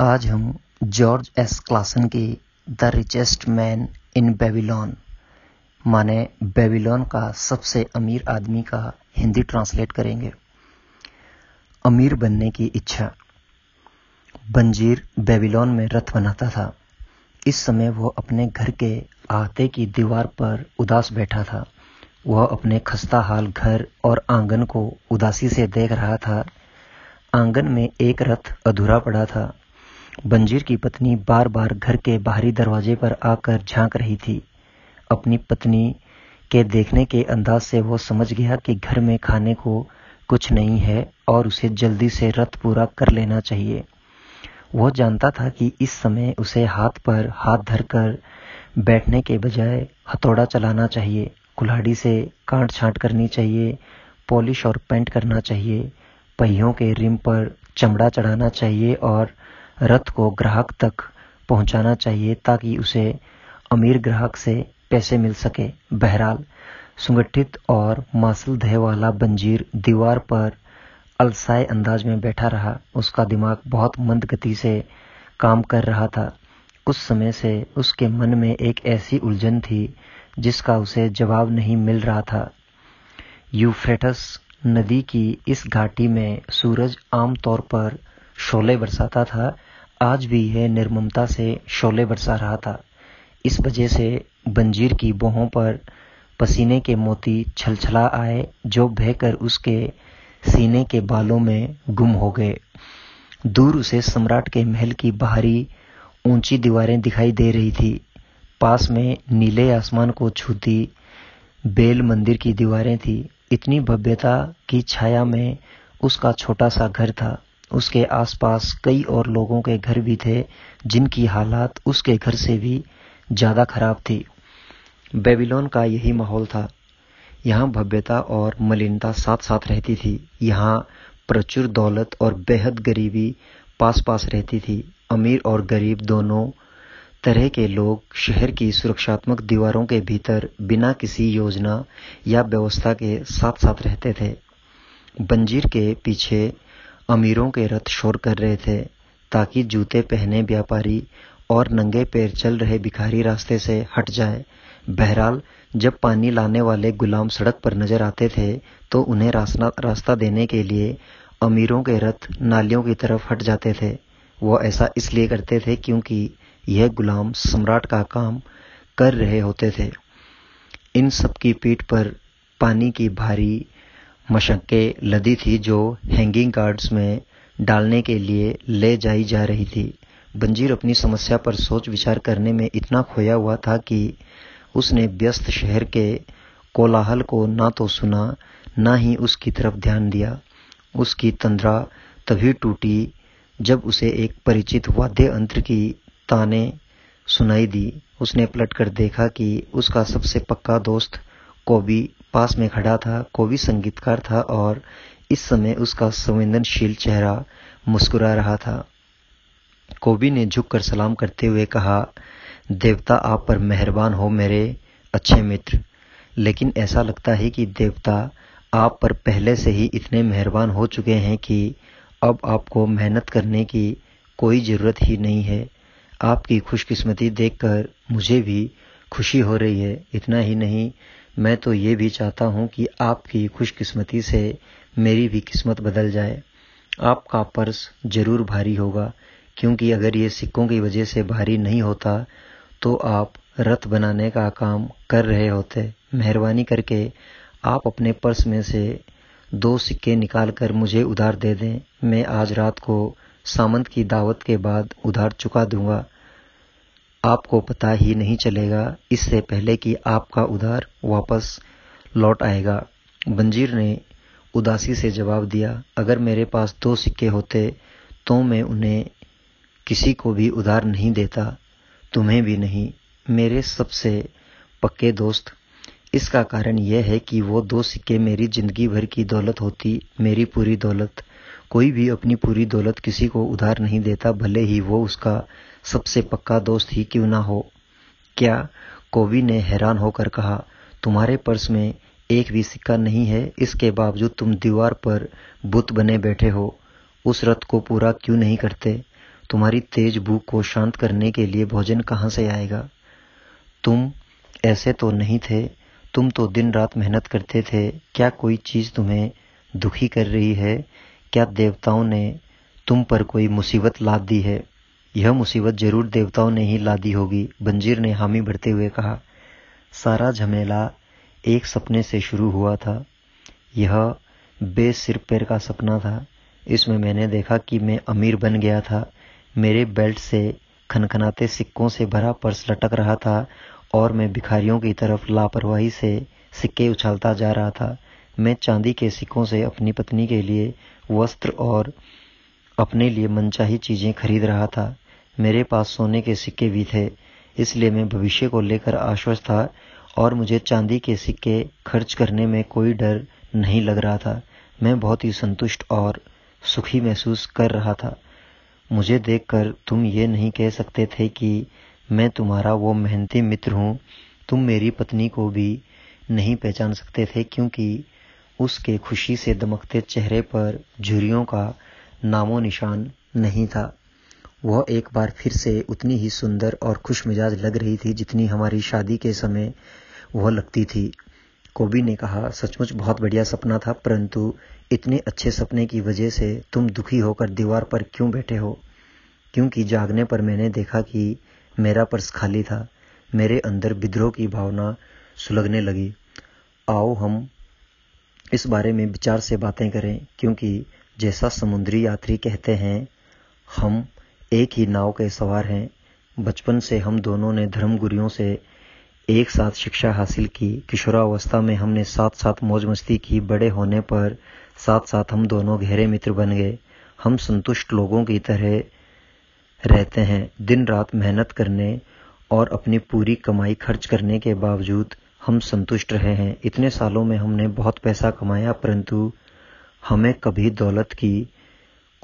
आज हम George S Clason की The Richest Man in Babylon माने बेबीलोन का सबसे अमीर आदमी का हिंदी ट्रांसलेट करेंगे अमीर बनने की इच्छा बंजीर बेबीलोन में रथ बनाता था इस समय वह अपने घर के आते की दीवार पर उदास बैठा था वह अपने खस्ता हाल घर और आंगन को उदासी से देख रहा था आंगन में एक रथ अधूरा पड़ा था बंजीर की पत्नी बार बार घर के बाहरी दरवाजे पर आकर झांक रही थी अपनी पत्नी के देखने के अंदाज से वो समझ गया कि घर में खाने को कुछ नहीं है और उसे जल्दी से रथ पूरा कर लेना चाहिए वह जानता था कि इस समय उसे हाथ पर हाथ धरकर बैठने के बजाय हथौड़ा चलाना चाहिए कुल्हाड़ी से काट छांट करनी चाहिए पॉलिश और पेंट करना चाहिए पहियों के रिम पर चमड़ा चढ़ाना चाहिए और रथ को ग्राहक तक पहुंचाना चाहिए ताकि उसे अमीर ग्राहक से पैसे मिल सके बहरहाल संगठित और मासिल देह वाला बंजीर दीवार पर अलसाए अंदाज में बैठा रहा उसका दिमाग बहुत मंद गति से काम कर रहा था कुछ समय से उसके मन में एक ऐसी उलझन थी जिसका उसे जवाब नहीं मिल रहा था यूफ्रेटस नदी की इस घाटी में सूरज आमतौर पर शोले बरसाता था आज भी यह निर्ममता से शोले बरसा रहा था इस वजह से बंजीर की बोहों पर पसीने के मोती छलछला आए जो बहकर उसके सीने के बालों में गुम हो गए दूर उसे सम्राट के महल की बाहरी ऊंची दीवारें दिखाई दे रही थी पास में नीले आसमान को छूती बेल मंदिर की दीवारें थी इतनी भव्यता की छाया में उसका छोटा सा घर था उसके आसपास कई और लोगों के घर भी थे जिनकी हालात उसके घर से भी ज़्यादा खराब थी बेबीलोन का यही माहौल था यहाँ भव्यता और मलिनता साथ साथ रहती थी यहाँ प्रचुर दौलत और बेहद गरीबी पास पास रहती थी अमीर और गरीब दोनों तरह के लोग शहर की सुरक्षात्मक दीवारों के भीतर बिना किसी योजना या व्यवस्था के साथ साथ रहते थे बंजीर के पीछे अमीरों के रथ शोर कर रहे थे ताकि जूते पहने व्यापारी और नंगे पैर चल रहे भिखारी रास्ते से हट जाए बहरहाल जब पानी लाने वाले गुलाम सड़क पर नजर आते थे तो उन्हें रास्ता देने के लिए अमीरों के रथ नालियों की तरफ हट जाते थे वो ऐसा इसलिए करते थे क्योंकि यह गुलाम सम्राट का काम कर रहे होते थे इन सबकी पीठ पर पानी की भारी मशक्के लदी थी जो हैंगिंग कार्ड्स में डालने के लिए ले जाई जा रही थी बंजीर अपनी समस्या पर सोच विचार करने में इतना खोया हुआ था कि उसने व्यस्त शहर के कोलाहल को ना तो सुना ना ही उसकी तरफ ध्यान दिया उसकी तंद्रा तभी टूटी जब उसे एक परिचित वाद्य अंतर की ताने सुनाई दी उसने पलटकर देखा कि उसका सबसे पक्का दोस्त कोबी पास में खड़ा था कोवि संगीतकार था और इस समय उसका संवेदनशील चेहरा मुस्कुरा रहा था कोबी ने झुककर सलाम करते हुए कहा देवता आप पर मेहरबान हो मेरे अच्छे मित्र लेकिन ऐसा लगता है कि देवता आप पर पहले से ही इतने मेहरबान हो चुके हैं कि अब आपको मेहनत करने की कोई ज़रूरत ही नहीं है आपकी खुशकिस्मती देखकर मुझे भी खुशी हो रही है इतना ही नहीं मैं तो ये भी चाहता हूँ कि आपकी खुशकिस्मती से मेरी भी किस्मत बदल जाए आपका पर्स जरूर भारी होगा क्योंकि अगर ये सिक्कों की वजह से भारी नहीं होता तो आप रथ बनाने का काम कर रहे होते मेहरबानी करके आप अपने पर्स में से दो सिक्के निकाल कर मुझे उधार दे दें मैं आज रात को सामंत की दावत के बाद उधार चुका दूंगा आपको पता ही नहीं चलेगा इससे पहले कि आपका उधार वापस लौट आएगा बंजीर ने उदासी से जवाब दिया अगर मेरे पास दो सिक्के होते तो मैं उन्हें किसी को भी उधार नहीं देता तुम्हें भी नहीं मेरे सबसे पक्के दोस्त इसका कारण यह है कि वो दो सिक्के मेरी ज़िंदगी भर की दौलत होती मेरी पूरी दौलत कोई भी अपनी पूरी दौलत किसी को उधार नहीं देता भले ही वो उसका सबसे पक्का दोस्त ही क्यों ना हो क्या कोवी ने हैरान होकर कहा तुम्हारे पर्स में एक भी सिक्का नहीं है इसके बावजूद तुम दीवार पर बुत बने बैठे हो उस रथ को पूरा क्यों नहीं करते तुम्हारी तेज भूख को शांत करने के लिए भोजन कहाँ से आएगा तुम ऐसे तो नहीं थे तुम तो दिन रात मेहनत करते थे क्या कोई चीज़ तुम्हें दुखी कर रही है क्या देवताओं ने तुम पर कोई मुसीबत लाद दी है यह मुसीबत जरूर देवताओं ने ही लादी होगी बंजीर ने हामी भरते हुए कहा सारा झमेला एक सपने से शुरू हुआ था यह बेसिर पैर का सपना था इसमें मैंने देखा कि मैं अमीर बन गया था मेरे बेल्ट से खनखनाते सिक्कों से भरा पर्स लटक रहा था और मैं भिखारियों की तरफ लापरवाही से सिक्के उछालता जा रहा था मैं चांदी के सिक्कों से अपनी पत्नी के लिए वस्त्र और अपने लिए मनचाही चीज़ें खरीद रहा था मेरे पास सोने के सिक्के भी थे इसलिए मैं भविष्य को लेकर आश्वस्त था और मुझे चांदी के सिक्के खर्च करने में कोई डर नहीं लग रहा था मैं बहुत ही संतुष्ट और सुखी महसूस कर रहा था मुझे देखकर तुम ये नहीं कह सकते थे कि मैं तुम्हारा वो मेहनती मित्र हूँ तुम मेरी पत्नी को भी नहीं पहचान सकते थे क्योंकि उसके खुशी से दमकते चेहरे पर झुरियों का नामो निशान नहीं था वह एक बार फिर से उतनी ही सुंदर और खुशमिजाज लग रही थी जितनी हमारी शादी के समय वह लगती थी कोबी ने कहा सचमुच बहुत बढ़िया सपना था परंतु इतने अच्छे सपने की वजह से तुम दुखी होकर दीवार पर क्यों बैठे हो क्योंकि जागने पर मैंने देखा कि मेरा पर्स खाली था मेरे अंदर विद्रोह की भावना सुलगने लगी आओ हम इस बारे में विचार से बातें करें क्योंकि जैसा समुद्री यात्री कहते हैं हम एक ही नाव के सवार हैं बचपन से हम दोनों ने धर्मगुरुओं से एक साथ शिक्षा हासिल की किशोरावस्था में हमने साथ साथ मौज मस्ती की बड़े होने पर साथ साथ हम दोनों गहरे मित्र बन गए हम संतुष्ट लोगों की तरह रहते हैं दिन रात मेहनत करने और अपनी पूरी कमाई खर्च करने के बावजूद हम संतुष्ट रहे हैं इतने सालों में हमने बहुत पैसा कमाया परंतु हमें कभी दौलत की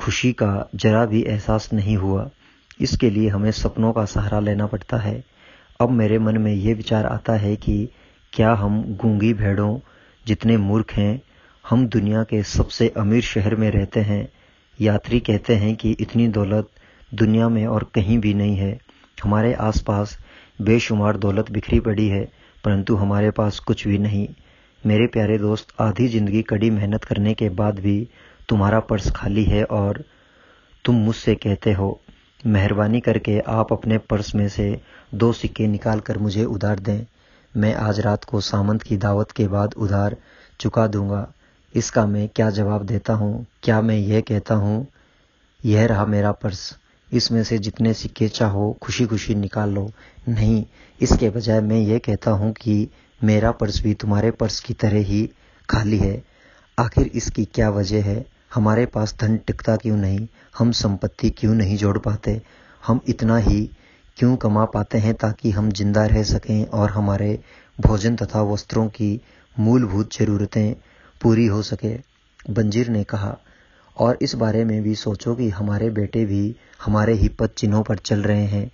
खुशी का जरा भी एहसास नहीं हुआ इसके लिए हमें सपनों का सहारा लेना पड़ता है अब मेरे मन में ये विचार आता है कि क्या हम गूंगी भेड़ों जितने मूर्ख हैं हम दुनिया के सबसे अमीर शहर में रहते हैं यात्री कहते हैं कि इतनी दौलत दुनिया में और कहीं भी नहीं है हमारे आसपास बेशुमार दौलत बिखरी पड़ी है परंतु हमारे पास कुछ भी नहीं मेरे प्यारे दोस्त आधी ज़िंदगी कड़ी मेहनत करने के बाद भी तुम्हारा पर्स खाली है और तुम मुझसे कहते हो मेहरबानी करके आप अपने पर्स में से दो सिक्के निकाल कर मुझे उधार दें मैं आज रात को सामंत की दावत के बाद उधार चुका दूंगा इसका मैं क्या जवाब देता हूँ क्या मैं यह कहता हूँ यह रहा मेरा पर्स इसमें से जितने सिक्के चाहो खुशी खुशी निकाल लो नहीं इसके बजाय मैं ये कहता हूँ कि मेरा पर्स भी तुम्हारे पर्स की तरह ही खाली है आखिर इसकी क्या वजह है हमारे पास धन टिकता क्यों नहीं हम संपत्ति क्यों नहीं जोड़ पाते हम इतना ही क्यों कमा पाते हैं ताकि हम जिंदा रह सकें और हमारे भोजन तथा वस्त्रों की मूलभूत जरूरतें पूरी हो सके बंजीर ने कहा और इस बारे में भी सोचो कि हमारे बेटे भी हमारे ही पद चिन्हों पर चल रहे हैं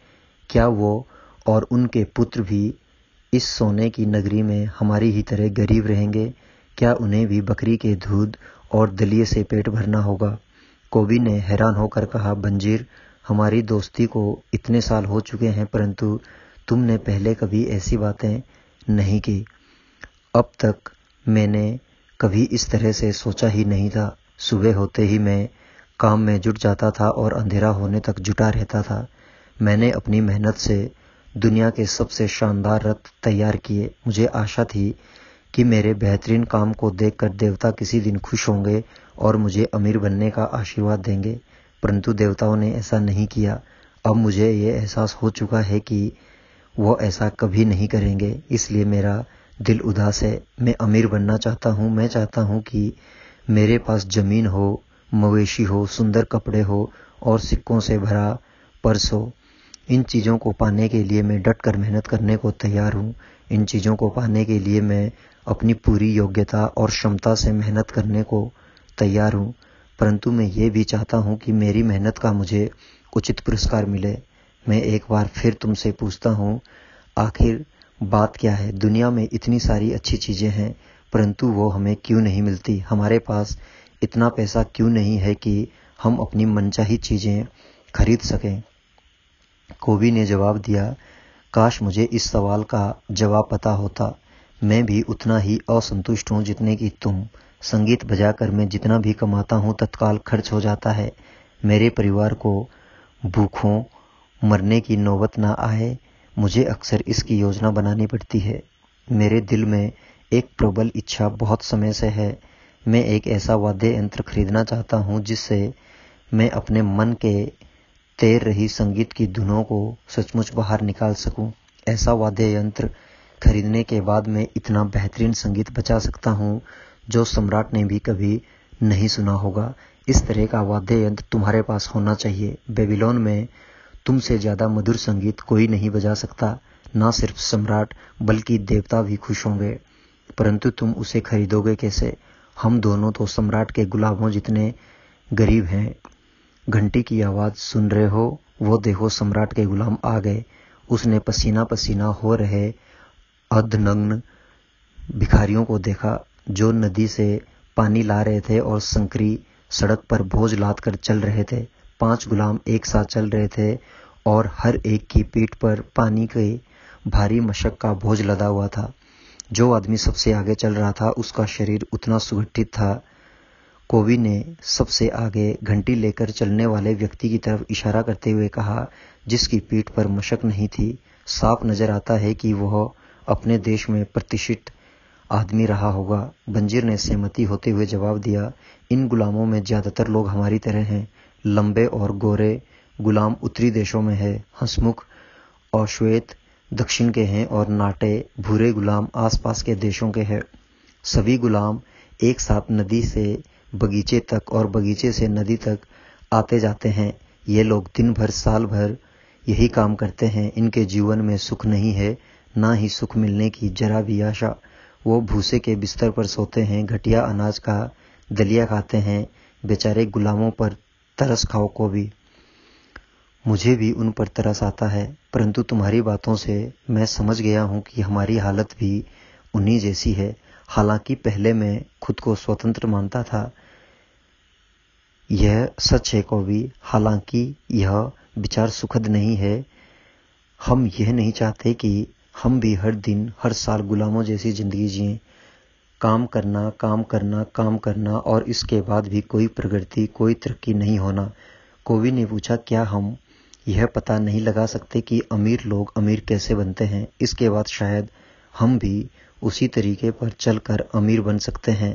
क्या वो और उनके पुत्र भी इस सोने की नगरी में हमारी ही तरह गरीब रहेंगे क्या उन्हें भी बकरी के दूध और दलिए से पेट भरना होगा कोबी ने हैरान होकर कहा बंजीर हमारी दोस्ती को इतने साल हो चुके हैं परंतु तुमने पहले कभी ऐसी बातें नहीं की अब तक मैंने कभी इस तरह से सोचा ही नहीं था सुबह होते ही मैं काम में जुट जाता था और अंधेरा होने तक जुटा रहता था मैंने अपनी मेहनत से दुनिया के सबसे शानदार रथ तैयार किए मुझे आशा थी कि मेरे बेहतरीन काम को देखकर देवता किसी दिन खुश होंगे और मुझे अमीर बनने का आशीर्वाद देंगे परंतु देवताओं ने ऐसा नहीं किया अब मुझे ये एहसास हो चुका है कि वो ऐसा कभी नहीं करेंगे इसलिए मेरा दिल उदास है मैं अमीर बनना चाहता हूँ मैं चाहता हूँ कि मेरे पास ज़मीन हो मवेशी हो सुंदर कपड़े हो और सिक्कों से भरा पर्स हो इन चीज़ों को पाने के लिए मैं डट कर मेहनत करने को तैयार हूँ इन चीज़ों को पाने के लिए मैं अपनी पूरी योग्यता और क्षमता से मेहनत करने को तैयार हूँ परंतु मैं ये भी चाहता हूँ कि मेरी मेहनत का मुझे उचित पुरस्कार मिले मैं एक बार फिर तुमसे पूछता हूँ आखिर बात क्या है दुनिया में इतनी सारी अच्छी चीज़ें हैं परंतु वो हमें क्यों नहीं मिलती हमारे पास इतना पैसा क्यों नहीं है कि हम अपनी मनचाही चीज़ें खरीद सकें कोबी ने जवाब दिया काश मुझे इस सवाल का जवाब पता होता मैं भी उतना ही असंतुष्ट हूँ जितने कि तुम संगीत बजाकर मैं जितना भी कमाता हूँ तत्काल खर्च हो जाता है मेरे परिवार को भूखों मरने की नौबत ना आए मुझे अक्सर इसकी योजना बनानी पड़ती है मेरे दिल में एक प्रबल इच्छा बहुत समय से है मैं एक ऐसा वाद्य यंत्र खरीदना चाहता हूँ जिससे मैं अपने मन के तैर रही संगीत की धुनों को सचमुच बाहर निकाल सकूं ऐसा वाद्य यंत्र खरीदने के बाद मैं इतना बेहतरीन संगीत बचा सकता हूँ जो सम्राट ने भी कभी नहीं सुना होगा इस तरह का वाद्य यंत्र तुम्हारे पास होना चाहिए बेबीलोन में तुमसे ज़्यादा मधुर संगीत कोई नहीं बजा सकता ना सिर्फ सम्राट बल्कि देवता भी खुश होंगे परंतु तुम उसे खरीदोगे कैसे हम दोनों तो सम्राट के गुलाबों जितने गरीब हैं घंटी की आवाज सुन रहे हो वो देखो सम्राट के गुलाम आ गए उसने पसीना पसीना हो रहे अधनग्न भिखारियों को देखा जो नदी से पानी ला रहे थे और संकरी सड़क पर भोज लाद कर चल रहे थे पांच गुलाम एक साथ चल रहे थे और हर एक की पीठ पर पानी के भारी मशक का भोज लदा हुआ था जो आदमी सबसे आगे चल रहा था उसका शरीर उतना सुगठित था कोवी ने सबसे आगे घंटी लेकर चलने वाले व्यक्ति की तरफ इशारा करते हुए कहा जिसकी पीठ पर मशक नहीं थी साफ नजर आता है कि वह अपने देश में प्रतिष्ठित आदमी रहा होगा बंजीर ने सहमति होते हुए जवाब दिया इन गुलामों में ज़्यादातर लोग हमारी तरह हैं लंबे और गोरे गुलाम उत्तरी देशों में है हंसमुख और श्वेत दक्षिण के हैं और नाटे भूरे गुलाम आसपास के देशों के हैं सभी गुलाम एक साथ नदी से बगीचे तक और बगीचे से नदी तक आते जाते हैं ये लोग दिन भर साल भर यही काम करते हैं इनके जीवन में सुख नहीं है ना ही सुख मिलने की जरा भी आशा वो भूसे के बिस्तर पर सोते हैं घटिया अनाज का दलिया खाते हैं बेचारे गुलामों पर तरस खाओ को भी मुझे भी उन पर तरस आता है परंतु तुम्हारी बातों से मैं समझ गया हूँ कि हमारी हालत भी उन्हीं जैसी है हालांकि पहले मैं खुद को स्वतंत्र मानता था यह सच है कौवी हालांकि यह विचार सुखद नहीं है हम यह नहीं चाहते कि हम भी हर दिन हर साल गुलामों जैसी ज़िंदगी जिए काम करना काम करना काम करना और इसके बाद भी कोई प्रगति कोई तरक्की नहीं होना कोवि ने पूछा क्या हम यह पता नहीं लगा सकते कि अमीर लोग अमीर कैसे बनते हैं इसके बाद शायद हम भी उसी तरीके पर चलकर अमीर बन सकते हैं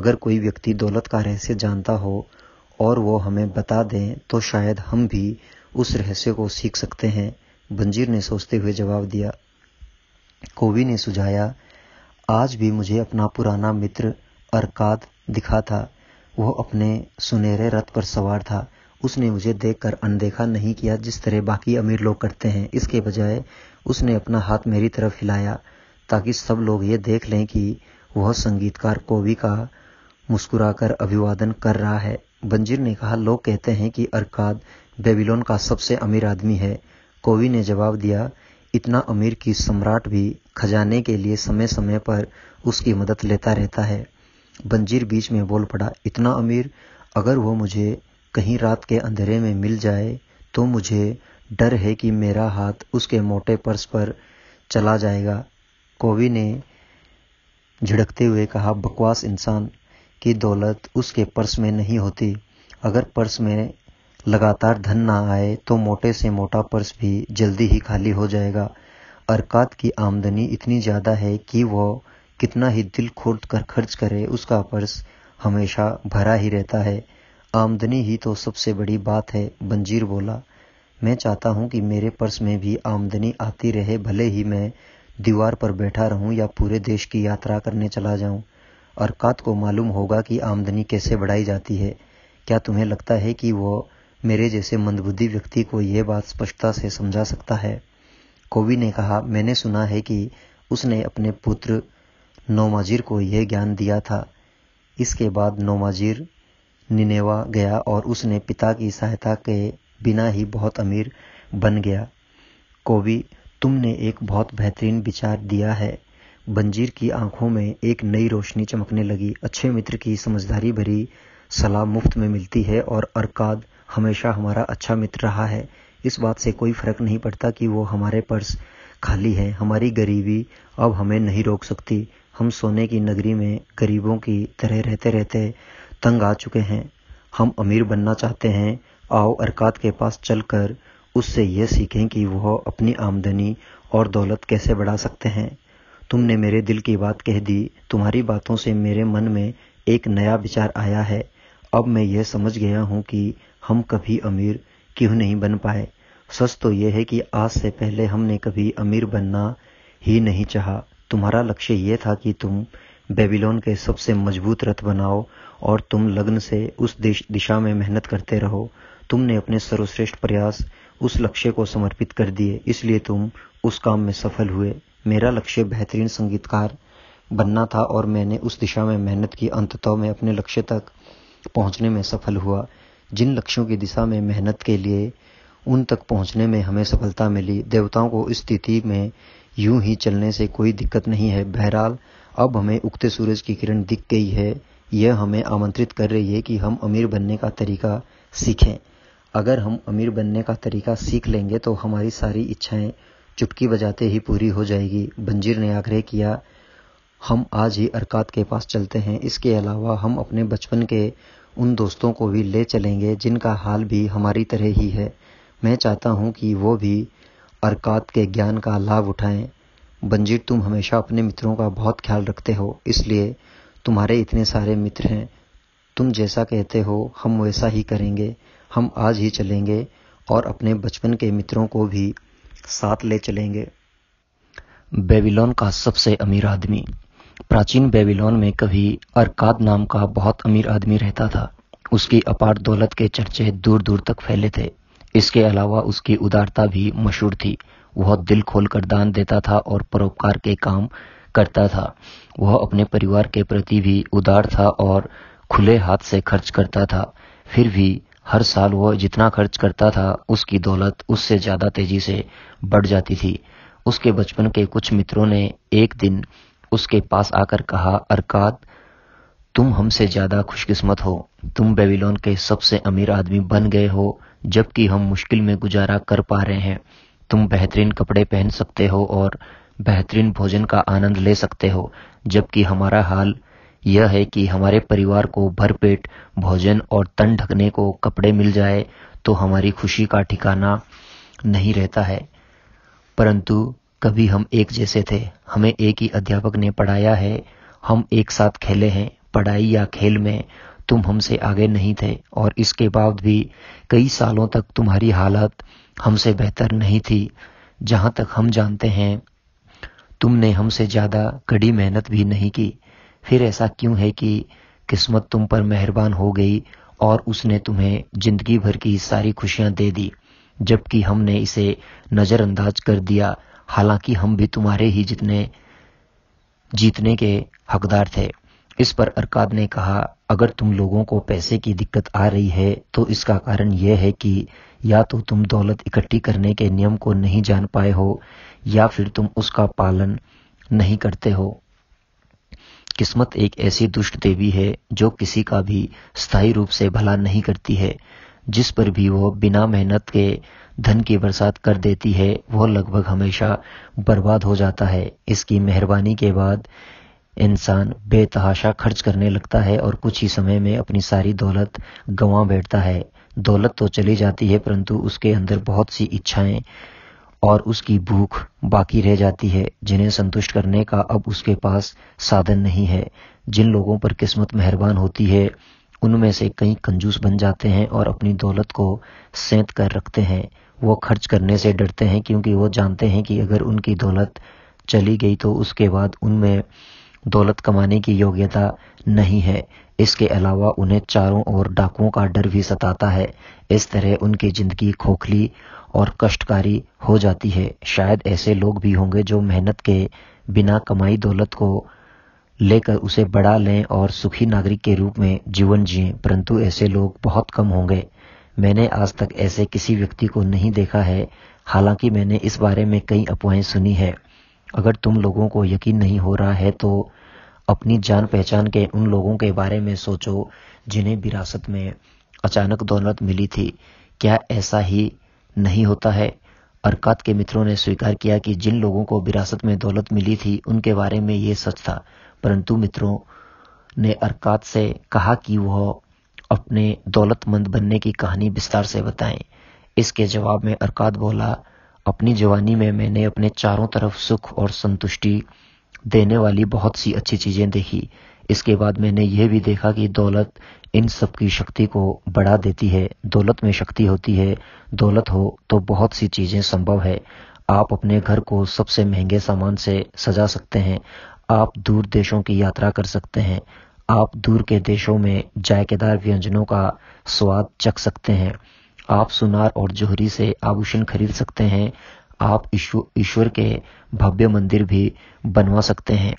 अगर कोई व्यक्ति दौलत का रहस्य जानता हो और वो हमें बता दें तो शायद हम भी उस रहस्य को सीख सकते हैं बंजीर ने सोचते हुए जवाब दिया कोवी ने सुझाया आज भी मुझे अपना पुराना मित्र अरकाद दिखा था वह अपने सुनहरे रथ पर सवार था उसने मुझे देखकर अनदेखा नहीं किया जिस तरह बाकी अमीर लोग करते हैं इसके बजाय उसने अपना हाथ मेरी तरफ हिलाया ताकि सब लोग ये देख लें कि वह संगीतकार कोवी का मुस्कुराकर अभिवादन कर रहा है बंजीर ने कहा लोग कहते हैं कि अरकाद बेबीलोन का सबसे अमीर आदमी है कोवी ने जवाब दिया इतना अमीर कि सम्राट भी खजाने के लिए समय समय पर उसकी मदद लेता रहता है बंजीर बीच में बोल पड़ा इतना अमीर अगर वो मुझे कहीं रात के अंधेरे में मिल जाए तो मुझे डर है कि मेरा हाथ उसके मोटे पर्स पर चला जाएगा कोवि ने झिड़कते हुए कहा बकवास इंसान की दौलत उसके पर्स में नहीं होती अगर पर्स में लगातार धन ना आए तो मोटे से मोटा पर्स भी जल्दी ही खाली हो जाएगा अरकात की आमदनी इतनी ज़्यादा है कि वह कितना ही दिल खोद कर खर्च करे उसका पर्स हमेशा भरा ही रहता है आमदनी ही तो सबसे बड़ी बात है बंजीर बोला मैं चाहता हूँ कि मेरे पर्स में भी आमदनी आती रहे भले ही मैं दीवार पर बैठा रहूं या पूरे देश की यात्रा करने चला जाऊं कात को मालूम होगा कि आमदनी कैसे बढ़ाई जाती है क्या तुम्हें लगता है कि वो मेरे जैसे मंदबुद्धि व्यक्ति को यह बात स्पष्टता से समझा सकता है कोवी ने कहा मैंने सुना है कि उसने अपने पुत्र नोमाजिर को यह ज्ञान दिया था इसके बाद नोमाजिर निनेवा गया और उसने पिता की सहायता के बिना ही बहुत अमीर बन गया कोवी तुमने एक बहुत बेहतरीन विचार दिया है बंजीर की आंखों में एक नई रोशनी चमकने लगी अच्छे मित्र की समझदारी भरी सलाह मुफ्त में मिलती है और अरकाद हमेशा हमारा अच्छा मित्र रहा है इस बात से कोई फर्क नहीं पड़ता कि वो हमारे पर्स खाली है हमारी गरीबी अब हमें नहीं रोक सकती हम सोने की नगरी में गरीबों की तरह रहते रहते तंग आ चुके हैं हम अमीर बनना चाहते हैं आओ अरकात के पास चलकर उससे यह सीखें कि वह अपनी आमदनी और दौलत कैसे बढ़ा सकते हैं तुमने मेरे दिल की बात कह दी तुम्हारी बातों से मेरे मन में एक नया विचार आया है अब मैं यह समझ गया हूँ कि हम कभी अमीर क्यों नहीं बन पाए सच तो यह है कि आज से पहले हमने कभी अमीर बनना ही नहीं चाहा तुम्हारा लक्ष्य यह था कि तुम बेबीलोन के सबसे मजबूत रथ बनाओ और तुम लग्न से उस दिशा में मेहनत करते रहो तुमने अपने सर्वश्रेष्ठ प्रयास उस लक्ष्य को समर्पित कर दिए इसलिए तुम उस काम में सफल हुए मेरा लक्ष्य बेहतरीन संगीतकार बनना था और मैंने उस दिशा में मेहनत की अंततः में अपने लक्ष्य तक पहुंचने में सफल हुआ जिन लक्ष्यों की दिशा में मेहनत के लिए उन तक पहुंचने में हमें सफलता मिली देवताओं को इस स्थिति में यूं ही चलने से कोई दिक्कत नहीं है बहरहाल अब हमें उगते सूरज की किरण दिख गई है यह हमें आमंत्रित कर रही है कि हम अमीर बनने का तरीका सीखें अगर हम अमीर बनने का तरीका सीख लेंगे तो हमारी सारी इच्छाएं चुटकी बजाते ही पूरी हो जाएगी बंजीर ने आग्रह किया हम आज ही अरकात के पास चलते हैं इसके अलावा हम अपने बचपन के उन दोस्तों को भी ले चलेंगे जिनका हाल भी हमारी तरह ही है मैं चाहता हूं कि वो भी अरकात के ज्ञान का लाभ उठाएं बंजीर तुम हमेशा अपने मित्रों का बहुत ख्याल रखते हो इसलिए तुम्हारे इतने सारे मित्र हैं तुम जैसा कहते हो हम वैसा ही करेंगे हम आज ही चलेंगे और अपने बचपन के मित्रों को भी साथ ले चलेंगे बेबीलोन का सबसे अमीर आदमी प्राचीन बेबीलोन में कभी अरकाद नाम का बहुत अमीर आदमी रहता था उसकी अपार दौलत के चर्चे दूर दूर तक फैले थे इसके अलावा उसकी उदारता भी मशहूर थी वह दिल खोलकर दान देता था और परोपकार के काम करता था वह अपने परिवार के प्रति भी उदार था और खुले हाथ से खर्च करता था फिर भी हर साल वह जितना खर्च करता था उसकी दौलत उससे ज्यादा तेजी से बढ़ जाती थी उसके बचपन के कुछ मित्रों ने एक दिन उसके पास आकर कहा अरकात तुम हमसे ज्यादा खुशकिस्मत हो तुम बेबीलोन के सबसे अमीर आदमी बन गए हो जबकि हम मुश्किल में गुजारा कर पा रहे हैं तुम बेहतरीन कपड़े पहन सकते हो और बेहतरीन भोजन का आनंद ले सकते हो जबकि हमारा हाल यह है कि हमारे परिवार को भरपेट भोजन और तन ढकने को कपड़े मिल जाए तो हमारी खुशी का ठिकाना नहीं रहता है परंतु कभी हम एक जैसे थे हमें एक ही अध्यापक ने पढ़ाया है हम एक साथ खेले हैं पढ़ाई या खेल में तुम हमसे आगे नहीं थे और इसके बाद भी कई सालों तक तुम्हारी हालत हमसे बेहतर नहीं थी जहां तक हम जानते हैं तुमने हमसे ज्यादा कड़ी मेहनत भी नहीं की फिर ऐसा क्यों है कि किस्मत तुम पर मेहरबान हो गई और उसने तुम्हें जिंदगी भर की सारी खुशियां दे दी जबकि हमने इसे नजरअंदाज कर दिया हालांकि हम भी तुम्हारे ही जितने जीतने के हकदार थे इस पर अरकाद ने कहा अगर तुम लोगों को पैसे की दिक्कत आ रही है तो इसका कारण यह है कि या तो तुम दौलत इकट्ठी करने के नियम को नहीं जान पाए हो या फिर तुम उसका पालन नहीं करते हो किस्मत एक ऐसी दुष्ट देवी है जो किसी का भी स्थायी रूप से भला नहीं करती है जिस पर भी वह बिना मेहनत के धन की बरसात कर देती है वह लगभग हमेशा बर्बाद हो जाता है इसकी मेहरबानी के बाद इंसान बेतहाशा खर्च करने लगता है और कुछ ही समय में अपनी सारी दौलत गंवा बैठता है दौलत तो चली जाती है परंतु उसके अंदर बहुत सी इच्छाएं और उसकी भूख बाकी रह जाती है जिन्हें संतुष्ट करने का अब उसके पास साधन नहीं है जिन लोगों पर किस्मत मेहरबान होती है उनमें से कई कंजूस बन जाते हैं और अपनी दौलत को सेंत कर रखते हैं वो खर्च करने से डरते हैं क्योंकि वो जानते हैं कि अगर उनकी दौलत चली गई तो उसके बाद उनमें दौलत कमाने की योग्यता नहीं है इसके अलावा उन्हें चारों ओर डाकुओं का डर भी सताता है इस तरह उनकी जिंदगी खोखली और कष्टकारी हो जाती है शायद ऐसे लोग भी होंगे जो मेहनत के बिना कमाई दौलत को लेकर उसे बढ़ा लें और सुखी नागरिक के रूप में जीवन जिये परंतु ऐसे लोग बहुत कम होंगे मैंने आज तक ऐसे किसी व्यक्ति को नहीं देखा है हालांकि मैंने इस बारे में कई अफवाहें सुनी है अगर तुम लोगों को यकीन नहीं हो रहा है तो अपनी जान पहचान के उन लोगों के बारे में सोचो जिन्हें विरासत में अचानक दौलत मिली थी क्या ऐसा ही नहीं होता है अरकात के मित्रों ने स्वीकार किया कि जिन लोगों को विरासत में दौलत मिली थी उनके बारे में ये सच था परंतु मित्रों ने अरकात से कहा कि वह अपने दौलतमंद बनने की कहानी विस्तार से बताएं इसके जवाब में अरकात बोला अपनी जवानी में मैंने अपने चारों तरफ सुख और संतुष्टि देने वाली बहुत सी अच्छी चीजें देखी इसके बाद मैंने यह भी देखा कि दौलत इन सब की शक्ति को बढ़ा देती है दौलत में शक्ति होती है दौलत हो तो बहुत सी चीजें संभव है आप अपने घर को सबसे महंगे सामान से सजा सकते हैं आप दूर देशों की यात्रा कर सकते हैं आप दूर के देशों में जायकेदार व्यंजनों का स्वाद चख सकते हैं आप सुनार और जोहरी से आभूषण खरीद सकते हैं आप ईश्वर के भव्य मंदिर भी बनवा सकते हैं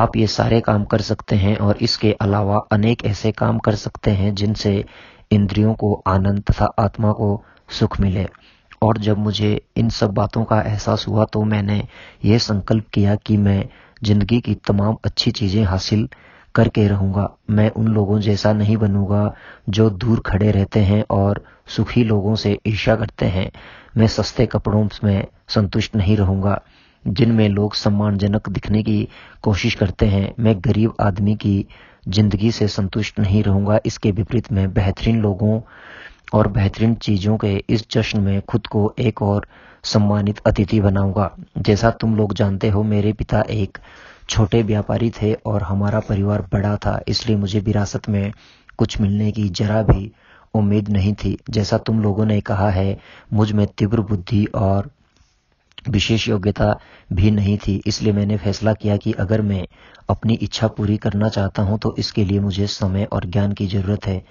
आप ये सारे काम कर सकते हैं और इसके अलावा अनेक ऐसे काम कर सकते हैं जिनसे इंद्रियों को आनंद तथा आत्मा को सुख मिले और जब मुझे इन सब बातों का एहसास हुआ तो मैंने ये संकल्प किया कि मैं जिंदगी की तमाम अच्छी चीजें हासिल करके रहूंगा मैं उन लोगों जैसा नहीं बनूंगा जो दूर खड़े रहते हैं और सुखी लोगों से ईर्षा करते हैं मैं सस्ते कपड़ों में संतुष्ट नहीं रहूंगा जिनमें लोग सम्मानजनक दिखने की कोशिश करते हैं मैं गरीब आदमी की जिंदगी से संतुष्ट नहीं रहूंगा इसके विपरीत मैं बेहतरीन लोगों और बेहतरीन चीजों के इस जश्न में खुद को एक और सम्मानित अतिथि बनाऊंगा जैसा तुम लोग जानते हो मेरे पिता एक छोटे व्यापारी थे और हमारा परिवार बड़ा था इसलिए मुझे विरासत में कुछ मिलने की जरा भी उम्मीद नहीं थी जैसा तुम लोगों ने कहा है मुझ में तीव्र बुद्धि और विशेष योग्यता भी नहीं थी इसलिए मैंने फैसला किया कि अगर मैं अपनी इच्छा पूरी करना चाहता हूं तो इसके लिए मुझे समय और ज्ञान की जरूरत है